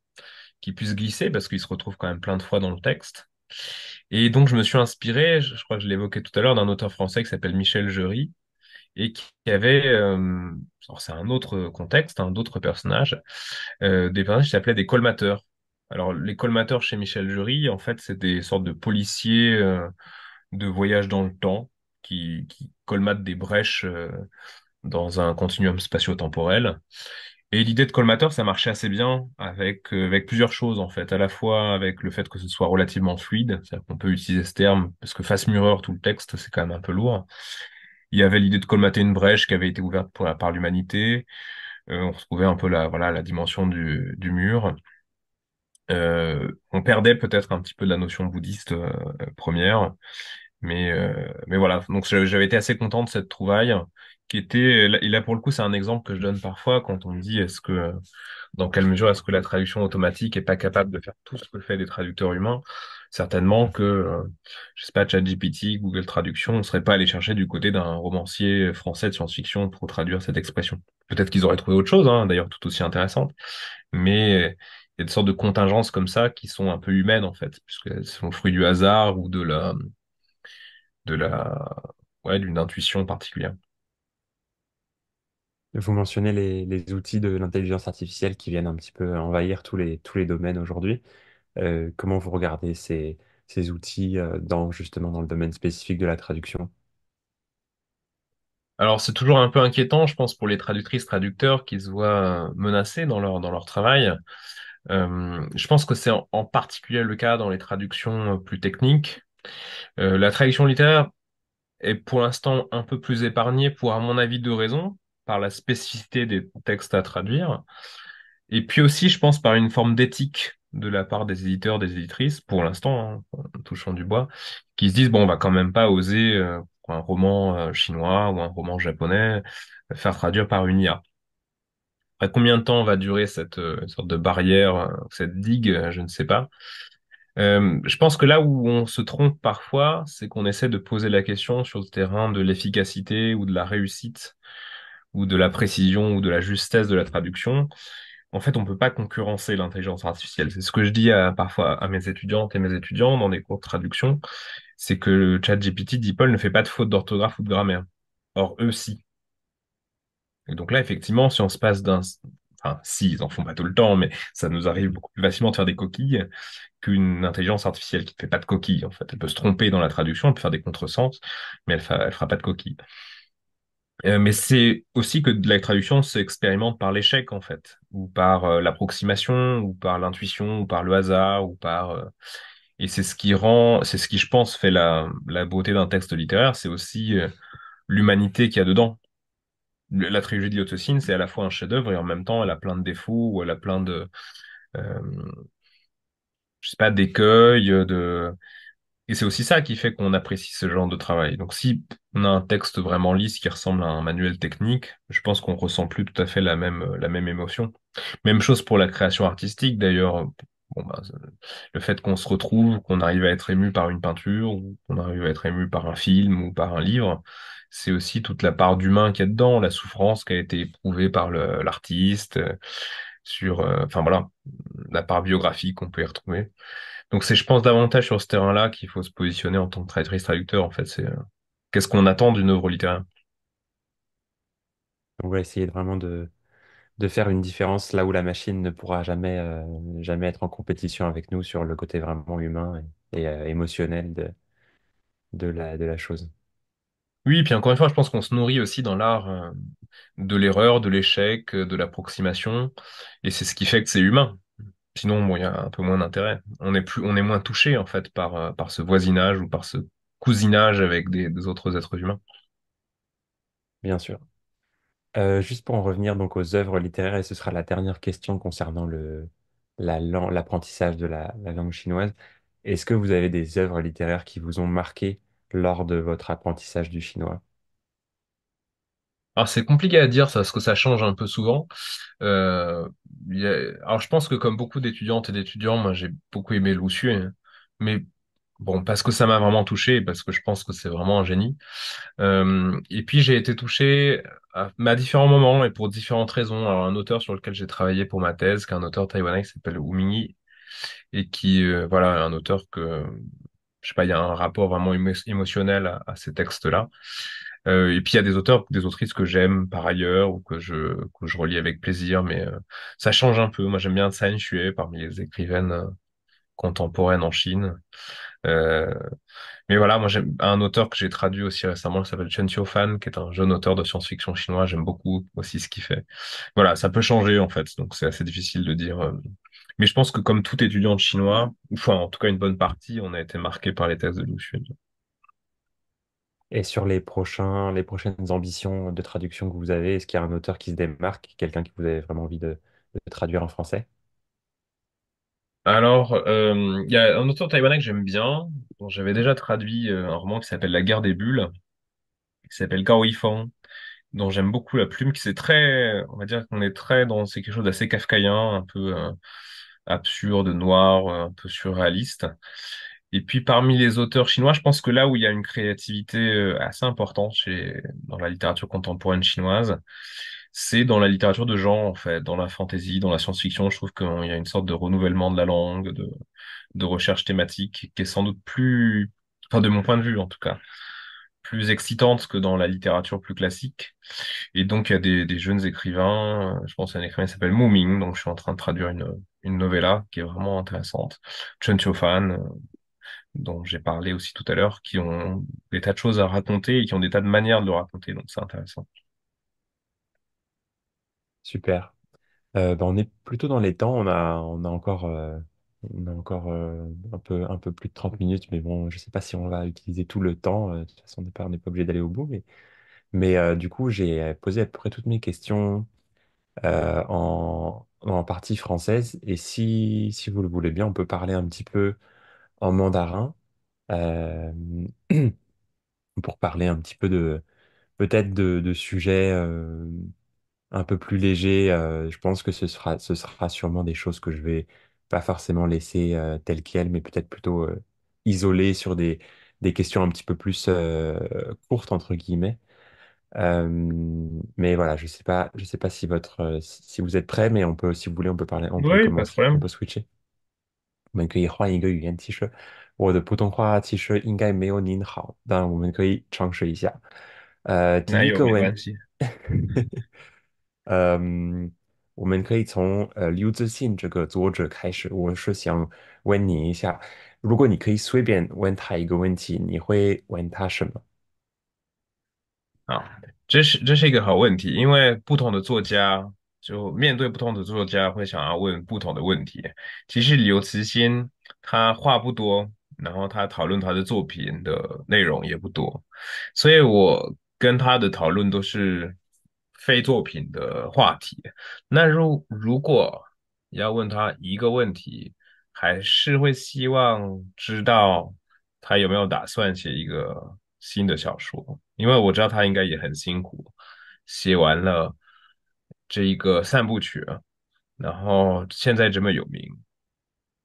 qui puisse glisser parce qu'il se retrouve quand même plein de fois dans le texte. Et donc, je me suis inspiré, je, crois que je l'évoquais tout à l'heure, d'un auteur français qui s'appelle Michel Jury et qui avait, euh, c'est un autre contexte, un autre personnage. Euh, des personnages qui s'appelaient des colmateurs. Alors, les colmateurs chez Michel Jury, en fait, c'est des sortes de policiers euh, de voyage dans le temps qui, qui colmatent des brèches euh, dans un continuum spatio-temporel. Et l'idée de colmateur, ça marchait assez bien avec, euh, avec plusieurs choses, en fait. À la fois avec le fait que ce soit relativement fluide, c'est-à-dire qu'on peut utiliser ce terme, parce que face mureur, tout le texte, c'est quand même un peu lourd. Il y avait l'idée de colmater une brèche qui avait été ouverte pour, par l'humanité. Euh, on retrouvait un peu la, voilà, la dimension du, du mur. Euh, on perdait peut-être un petit peu de la notion bouddhiste première. Mais, euh, mais voilà, donc j'avais été assez content de cette trouvaille qui était, et là pour le coup c'est un exemple que je donne parfois quand on me dit est-ce que, dans quelle mesure est-ce que la traduction automatique est pas capable de faire tout ce que fait des traducteurs humains Certainement que, euh, je sais pas, ChatGPT, Google Traduction, on serait pas allé chercher du côté d'un romancier français de science-fiction pour traduire cette expression. Peut-être qu'ils auraient trouvé autre chose, hein, d'ailleurs tout aussi intéressante, mais il y a des sortes de contingences comme ça qui sont un peu humaines en fait, puisque sont le fruit du hasard ou de la de la, d'une intuition particulière. Vous mentionnez les, outils de l'intelligence artificielle qui viennent un petit peu envahir tous les, tous les domaines aujourd'hui. Euh, comment vous regardez ces, outils euh, dans, justement dans le domaine spécifique de la traduction? Alors, c'est toujours un peu inquiétant, je pense, pour les traductrices, traducteurs qui se voient euh, menacés dans leur, dans leur travail. je pense que c'est en particulier le cas dans les traductions plus techniques, euh, la traduction littéraire est pour l'instant un peu plus épargnée pour, à mon avis, deux raisons, par la spécificité des textes à traduire, et puis aussi, je pense, par une forme d'éthique de la part des éditeurs, des éditrices, pour l'instant, hein, en touchant du bois, qui se disent, bon, on va quand même pas oser, euh, un roman euh, chinois ou un roman japonais, faire traduire par une IA. À combien de temps va durer cette sorte de barrière, cette digue, je ne sais pas. Euh, je pense que là où on se trompe parfois, c'est qu'on essaie de poser la question sur le terrain de l'efficacité ou de la réussite ou de la précision ou de la justesse de la traduction. En fait, on ne peut pas concurrencer l'intelligence artificielle. C'est ce que je dis parfois à mes étudiantes et mes étudiants dans des cours de traduction, c'est que le chat GPT DeepL ne fait pas de faute d'orthographe ou de grammaire. Or, eux, si. Et donc là, effectivement, si on se passe d'un enfin, si, ils en font pas tout le temps, mais ça nous arrive beaucoup plus facilement de faire des coquilles qu'une intelligence artificielle qui ne fait pas de coquilles, en fait. Elle peut se tromper dans la traduction, elle peut faire des contresens, mais elle ne fera pas de coquilles. Euh, mais c'est aussi que la traduction s'expérimente par l'échec, en fait, ou par euh, l'approximation, ou par l'intuition, ou par le hasard, ou par... Euh, et c'est ce qui rend, c'est ce qui, je pense, fait la, la beauté d'un texte littéraire, c'est aussi l'humanité qu'il y a dedans la trilogie de c'est à la fois un chef-d'œuvre et en même temps, elle a plein de défauts ou elle a plein de, euh, je sais pas, d'écueils. De... Et c'est aussi ça qui fait qu'on apprécie ce genre de travail. Donc, si on a un texte vraiment lisse qui ressemble à un manuel technique, je pense qu'on ressent plus tout à fait la même, la même émotion. Même chose pour la création artistique, d'ailleurs. Bon, bah, le fait qu'on se retrouve, qu'on arrive à être ému par une peinture, ou qu'on arrive à être ému par un film ou par un livre, c'est aussi toute la part d'humain qu'il y a dedans, la souffrance qui a été éprouvée par l'artiste, euh, sur, euh, enfin voilà, la part biographique qu'on peut y retrouver. Donc c'est, je pense, davantage sur ce terrain-là qu'il faut se positionner en tant que traductrice-traducteur, en fait. C'est euh, qu'est-ce qu'on attend d'une œuvre littéraire On va essayer vraiment de, de faire une différence là où la machine ne pourra jamais, jamais être en compétition avec nous sur le côté vraiment humain et, émotionnel de, de, la, de la chose. Oui, puis encore une fois, je pense qu'on se nourrit aussi dans l'art euh, de l'erreur, de l'échec, euh, de l'approximation, et c'est ce qui fait que c'est humain. Sinon, il y a un peu moins d'intérêt. On est plus, on est moins touché en fait par euh, par ce voisinage ou par ce cousinage avec des, autres êtres humains. Bien sûr. juste pour en revenir donc aux œuvres littéraires, et ce sera la dernière question concernant le, l'apprentissage de la, la langue chinoise, est-ce que vous avez des œuvres littéraires qui vous ont marqué lors de votre apprentissage du chinois? Alors c'est compliqué à dire ça, parce que ça change un peu souvent. Euh, alors je pense que comme beaucoup d'étudiantes et d'étudiants, moi j'ai beaucoup aimé Lu hein. mais bon parce que ça m'a vraiment touché, parce que je pense que c'est vraiment un génie. Euh, et puis j'ai été touché à, différents moments et pour différentes raisons. Alors un auteur sur lequel j'ai travaillé pour ma thèse, qui est un auteur taïwanais qui s'appelle Wu Mingyi, et qui euh, voilà un auteur que je sais pas, il y a un rapport vraiment émotionnel à, ces textes-là. Euh, et puis il y a des auteurs, des autrices que j'aime par ailleurs ou que je que je relis avec plaisir, mais euh, ça change un peu. Moi j'aime bien saint Shue parmi les écrivaines euh, contemporaine en Chine. Euh, mais voilà, moi j'ai un auteur que j'ai traduit aussi récemment, qui s'appelle Chen Xiaofan, qui est un jeune auteur de science-fiction chinois. J'aime beaucoup aussi ce qu'il fait. Voilà, ça peut changer en fait, donc c'est assez difficile de dire. Euh, mais je pense que comme tout étudiant de chinois, enfin en tout cas une bonne partie, on a été marqué par les textes de Lu Xun. Et sur les prochains, les prochaines ambitions de traduction que vous avez, est-ce qu'il y a un auteur qui se démarque, quelqu'un que vous avez vraiment envie de traduire en français alors, euh, il y a un auteur taïwanais que j'aime bien, dont j'avais déjà traduit euh, un roman qui s'appelle La guerre des bulles, qui s'appelle Gao Yifang, dont j'aime beaucoup la plume, qui c'est très, on va dire qu'on est très dans, c'est quelque chose d'assez kafkaïen, un peu euh, absurde, noir, un peu surréaliste. Et puis parmi les auteurs chinois, je pense que là où il y a une créativité assez importante chez, dans la littérature contemporaine chinoise, c'est dans la littérature de genre, en fait, dans la fantasy, dans la science-fiction. Je trouve qu'il y a une sorte de renouvellement de la langue, de, de recherche thématique, qui est sans doute plus, enfin, de mon point de vue, en tout cas, plus excitante que dans la littérature plus classique. Et donc, il y a des, des jeunes écrivains. Euh, je pense à un écrivain qui s'appelle Mooming, donc je suis en train de traduire une, une novella qui est vraiment intéressante. Chun Fan euh, dont j'ai parlé aussi tout à l'heure, qui ont des tas de choses à raconter et qui ont des tas de manières de le raconter. Donc, c'est intéressant. Super. Euh, bah, on est plutôt dans les temps. On a, on a encore, euh, a encore euh, un peu, un peu plus de 30 minutes, mais bon, je ne sais pas si on va utiliser tout le temps. De toute façon, on n'est pas obligé d'aller au bout. Mais, mais du coup, j'ai posé à peu près toutes mes questions en, partie française. Et si, vous le voulez bien, on peut parler un petit peu en mandarin <clears throat> pour parler un petit peu de, peut-être de, sujets un peu plus léger. Euh, je pense que ce sera, ce sera sûrement des choses que je vais pas forcément laisser euh, telles quelles, mais peut-être plutôt euh, isolées sur des, des questions un petit peu plus euh, courtes, entre guillemets. mais voilà, je sais pas, je sais pas si votre, si vous êtes prêts, mais on peut, si vous voulez, on peut parler, on peut Oui, pas de commencer, on peut switcher. <laughs> 嗯，我们可以从呃刘慈欣这个作者开始。我是想问你一下，如果你可以随便问他一个问题，你会问他什么？啊，这是这是一个好问题，因为不同的作家就面对不同的作家会想要问不同的问题。其实刘慈欣他话不多，然后他讨论他的作品的内容也不多，所以我跟他的讨论都是。非作品的话题，那如如果要问他一个问题，还是会希望知道他有没有打算写一个新的小说，因为我知道他应该也很辛苦，写完了这一个三部曲然后现在这么有名，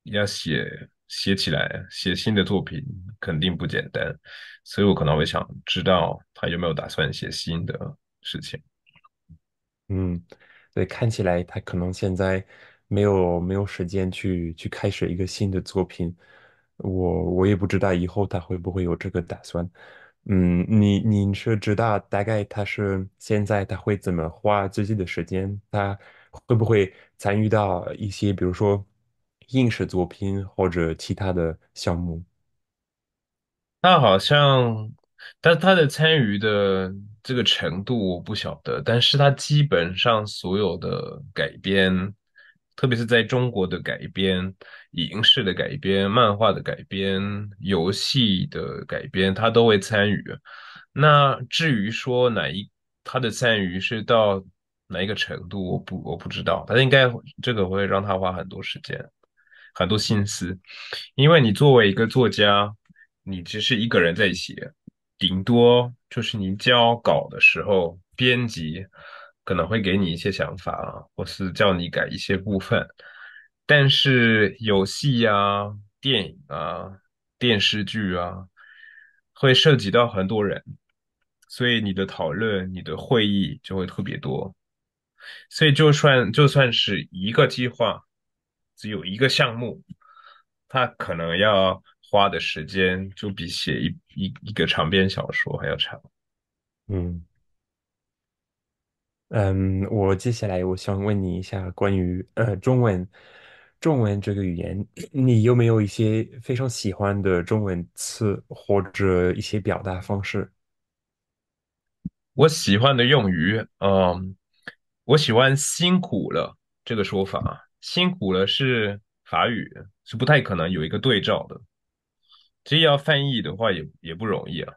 要写写起来写新的作品肯定不简单，所以我可能会想知道他有没有打算写新的事情。嗯，对，看起来他可能现在没有没有时间去去开始一个新的作品，我我也不知道以后他会不会有这个打算。嗯，你你是知道大概他是现在他会怎么花自己的时间？他会不会参与到一些比如说影视作品或者其他的项目？他好像。但他的参与的这个程度我不晓得，但是他基本上所有的改编，特别是在中国的改编、影视的改编、漫画的改编、游戏的改编，他都会参与。那至于说哪一他的参与是到哪一个程度，我不我不知道，他应该这个会让他花很多时间、很多心思，因为你作为一个作家，你只是一个人在写。顶多就是你交稿的时候，编辑可能会给你一些想法啊，或是叫你改一些部分。但是游戏啊、电影啊、电视剧啊，会涉及到很多人，所以你的讨论、你的会议就会特别多。所以就算就算是一个计划，只有一个项目，它可能要。花的时间就比写一一一个长篇小说还要长。嗯嗯，我接下来我想问你一下关于呃中文，中文这个语言，你有没有一些非常喜欢的中文词或者一些表达方式？我喜欢的用语，嗯，我喜欢“辛苦了”这个说法，“辛苦了”是法语，是不太可能有一个对照的。实要翻译的话也也不容易啊。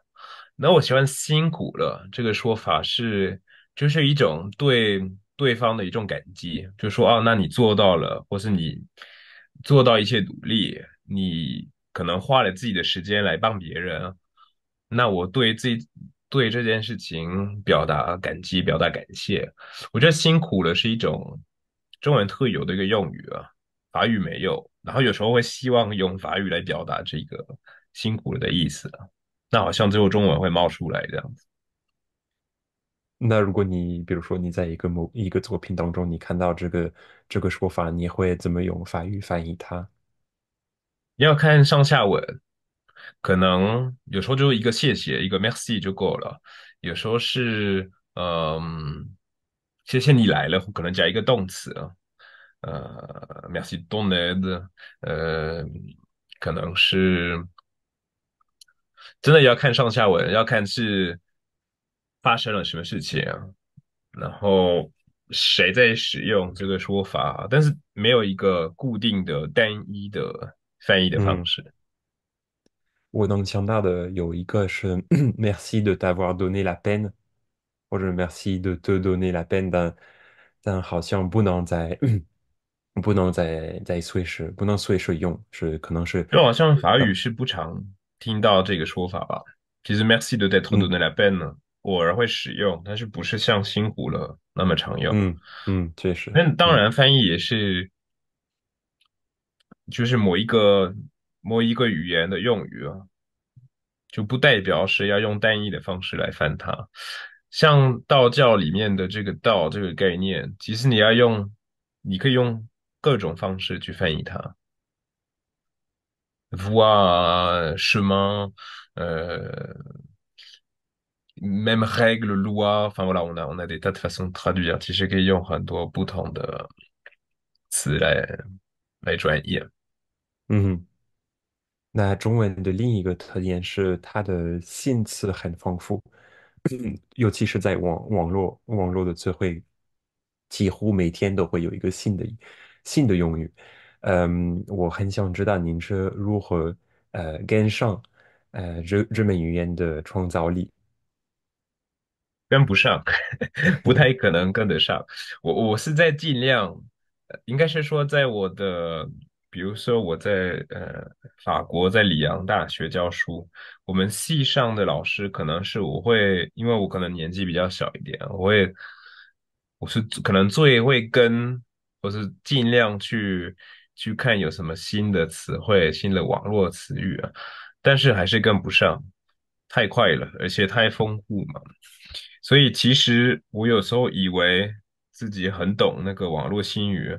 那我喜欢辛苦了这个说法是，就是一种对对方的一种感激，就说哦，那你做到了，或是你做到一切努力，你可能花了自己的时间来帮别人，那我对自己对这件事情表达感激，表达感谢。我觉得辛苦了是一种中文特有的一个用语啊，法语没有，然后有时候会希望用法语来表达这个。辛苦了的意思那好像最后中文会冒出来这样子。那如果你比如说你在一个某一个作品当中，你看到这个这个说法，你会怎么用法语翻译它？要看上下文，可能有时候就一个谢谢，一个 merci 就够了。有时候是嗯，谢谢你来了，可能加一个动词啊，呃，merci de ton a i d 呃，可能是。真的要看上下文，要看是发生了什么事情，然后谁在使用这个说法，但是没有一个固定的、单一的翻译的方式。我能想到的有一个是 <coughs> “Merci de t'avoir donné la peine”，或者 “Merci de te donner la peine 但 u n d 不能在不能在在瑞士，不能瑞士用，是可能是。就好像法语是不常听到这个说法吧，其实 “maxi” 都在偷偷的来背呢。我尔会使用，但是不是像新湖了那么常用。嗯嗯，确实。那当然，翻译也是，就是某一个某一个语言的用语啊，就不代表是要用单一的方式来翻它。像道教里面的这个“道”这个概念，其实你要用，你可以用各种方式去翻译它。voie, chemin, même règle, loi, enfin voilà, on a on a des tas de façons de traduire. 其实可以用很多不同的词来来专业。嗯，那中文的另一个特点是它的新词很丰富，尤其是在网网络网络的词汇，几乎每天都会有一个新的新的用语。嗯，我很想知道您是如何呃跟上呃这这门语言的创造力，跟不上，<laughs> 不太可能跟得上。我我是在尽量，应该是说，在我的，比如说我在呃法国在里昂大学教书，我们系上的老师可能是我会，因为我可能年纪比较小一点，我也我是可能最会跟，或是尽量去。去看有什么新的词汇、新的网络词语啊，但是还是跟不上，太快了，而且太丰富嘛。所以其实我有时候以为自己很懂那个网络新语，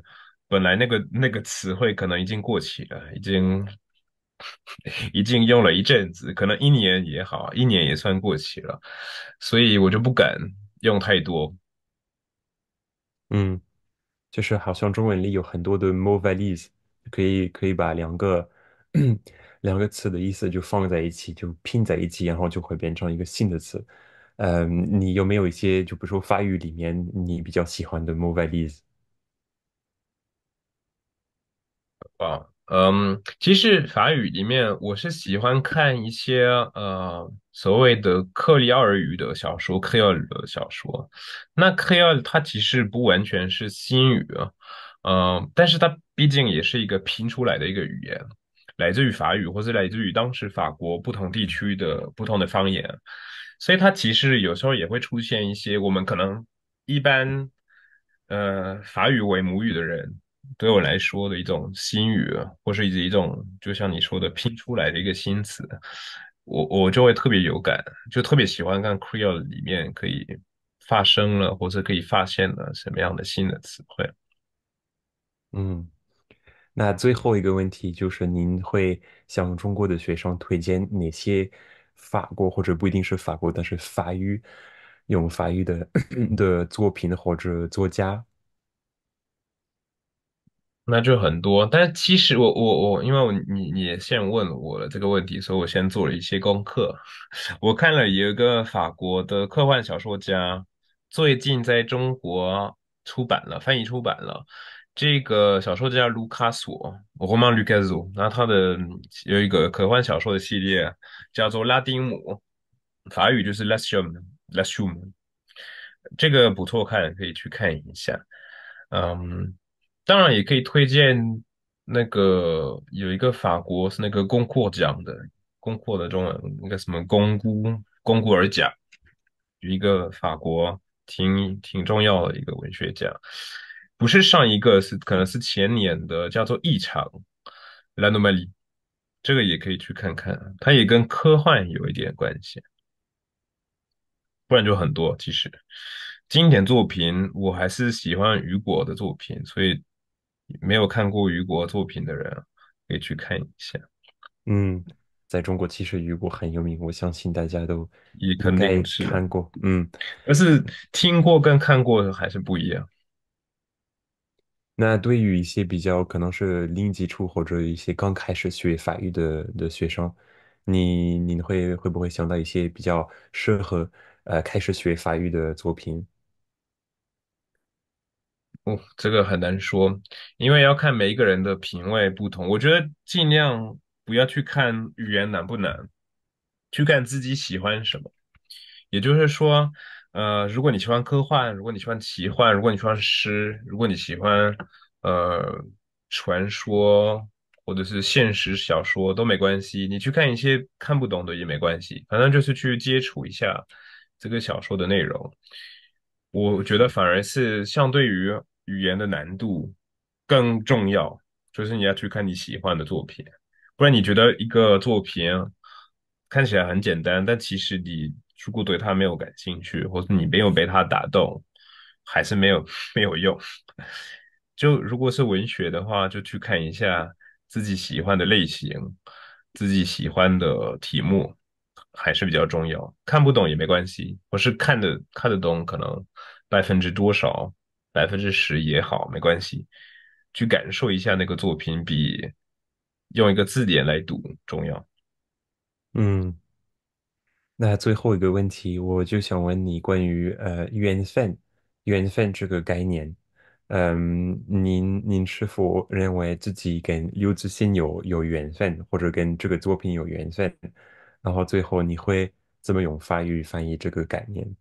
本来那个那个词汇可能已经过期了，已经 <laughs> 已经用了一阵子，可能一年也好，一年也算过期了，所以我就不敢用太多。嗯。就是好像中文里有很多的 m o v i l e s 可以可以把两个 <clears throat> 两个词的意思就放在一起，就拼在一起，然后就会变成一个新的词。嗯，你有没有一些，就比如说法语里面，你比较喜欢的 m o v i l e s 啊，嗯，其实法语里面，我是喜欢看一些呃所谓的克里奥尔语的小说，克里奥尔的小说。那克里奥尔它其实不完全是新语，嗯，但是它毕竟也是一个拼出来的一个语言，来自于法语，或者来自于当时法国不同地区的不同的方言，所以它其实有时候也会出现一些我们可能一般呃法语为母语的人。对我来说的一种新语，或是一种就像你说的拼出来的一个新词，我我就会特别有感，就特别喜欢看 Creole 里面可以发生了或者可以发现了什么样的新的词汇。嗯，那最后一个问题就是，您会向中国的学生推荐哪些法国或者不一定是法国，但是法语用法语的 <coughs> 的作品或者作家？那就很多，但是其实我我我，因为我你你先问了我这个问题，所以我先做了一些功课。<laughs> 我看了有一个法国的科幻小说家，最近在中国出版了，翻译出版了。这个小说家卢卡索，Romain Lucas，那他的有一个科幻小说的系列叫做拉丁姆，法语就是 l a s t i u m l a s t i u m 这个不错看，可以去看一下。嗯。当然也可以推荐那个有一个法国是那个龚阔奖的龚阔的中文那个什么龚姑龚姑尔奖，有一个法国挺挺重要的一个文学奖，不是上一个是可能是前年的叫做异常兰努麦里，这个也可以去看看，它也跟科幻有一点关系，不然就很多其实经典作品我还是喜欢雨果的作品，所以。没有看过雨果作品的人，可以去看一下。嗯，在中国其实雨果很有名，我相信大家都也应该看过。嗯，而是听过跟看过还是不一样。那对于一些比较可能是零基础或者一些刚开始学法语的的学生，你你会会不会想到一些比较适合呃开始学法语的作品？哦，这个很难说，因为要看每一个人的品味不同。我觉得尽量不要去看语言难不难，去看自己喜欢什么。也就是说，呃，如果你喜欢科幻，如果你喜欢奇幻，如果你喜欢诗，如果你喜欢呃传说或者是现实小说都没关系。你去看一些看不懂的也没关系，反正就是去接触一下这个小说的内容。我觉得反而是相对于。语言的难度更重要，就是你要去看你喜欢的作品，不然你觉得一个作品看起来很简单，但其实你如果对它没有感兴趣，或者你没有被它打动，还是没有 <laughs> 没有用。<laughs> 就如果是文学的话，就去看一下自己喜欢的类型、自己喜欢的题目，还是比较重要。看不懂也没关系，我是看的看得懂，可能百分之多少。百分之十也好，没关系，去感受一下那个作品，比用一个字典来读重要。嗯，那最后一个问题，我就想问你关于呃缘分，缘分这个概念，嗯，您您是否认为自己跟优质新有有缘分，或者跟这个作品有缘分？然后最后你会怎么用法语翻译这个概念？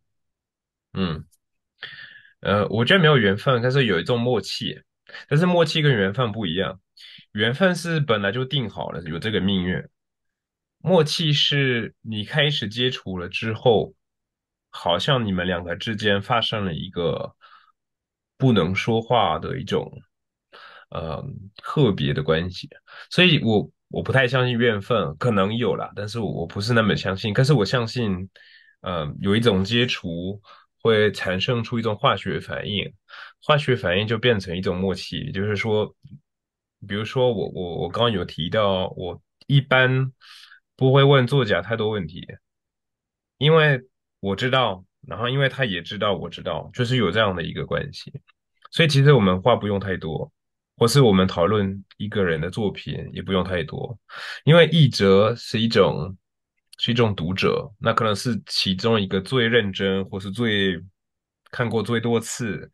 嗯。呃，我觉得没有缘分，但是有一种默契。但是默契跟缘分不一样，缘分是本来就定好了，有这个命运。默契是你开始接触了之后，好像你们两个之间发生了一个不能说话的一种呃特别的关系。所以我我不太相信缘分，可能有啦，但是我不是那么相信。可是我相信，呃，有一种接触。会产生出一种化学反应，化学反应就变成一种默契。就是说，比如说我我我刚有提到，我一般不会问作假太多问题，因为我知道，然后因为他也知道我知道，就是有这样的一个关系。所以其实我们话不用太多，或是我们讨论一个人的作品也不用太多，因为一者是一种。是一种读者，那可能是其中一个最认真，或是最看过最多次，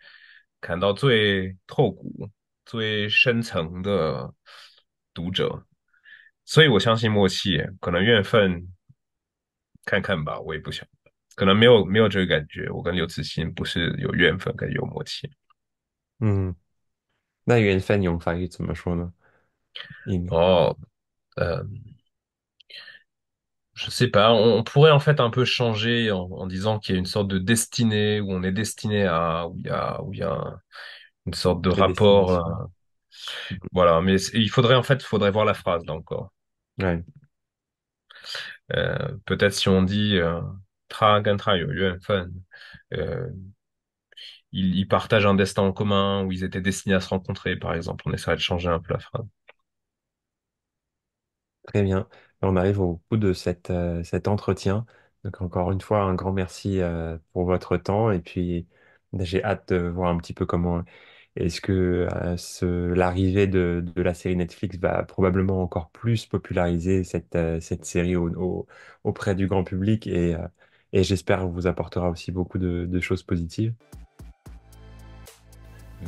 看到最透骨、最深层的读者。所以我相信默契，可能缘分，看看吧，我也不想，可能没有没有这个感觉。我跟刘慈欣不是有缘分，跟有默契。嗯，那缘分用法语怎么说呢？哦，嗯。je sais pas, on, pourrait en fait un peu changer en, en disant qu'il y a une sorte de destinée où on est destiné à, où il y a, où il y a une sorte de rapport. Euh, voilà, mais il faudrait en fait, faudrait voir la phrase là encore. Ouais. Euh, peut-être si on dit euh, fun euh, ils, ils, partagent un destin en commun où ils étaient destinés à se rencontrer, par exemple. On essaierait de changer un peu la phrase. Très bien on arrive au bout de euh, cet entretien. Donc encore une fois, un grand merci euh, pour votre temps. Et puis, j'ai hâte de voir un petit peu comment est-ce que euh, l'arrivée de, la série Netflix va probablement encore plus populariser cette, série auprès du grand public. Et, j'espère et j'espère vous apportera aussi beaucoup de choses positives.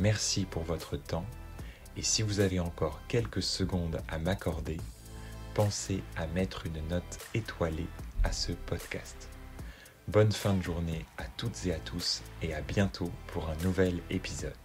Merci pour votre temps. Et si vous avez encore quelques secondes à m'accorder, pensez à mettre une note étoilée à ce podcast. Bonne fin de journée à toutes et à tous et à bientôt pour un nouvel épisode.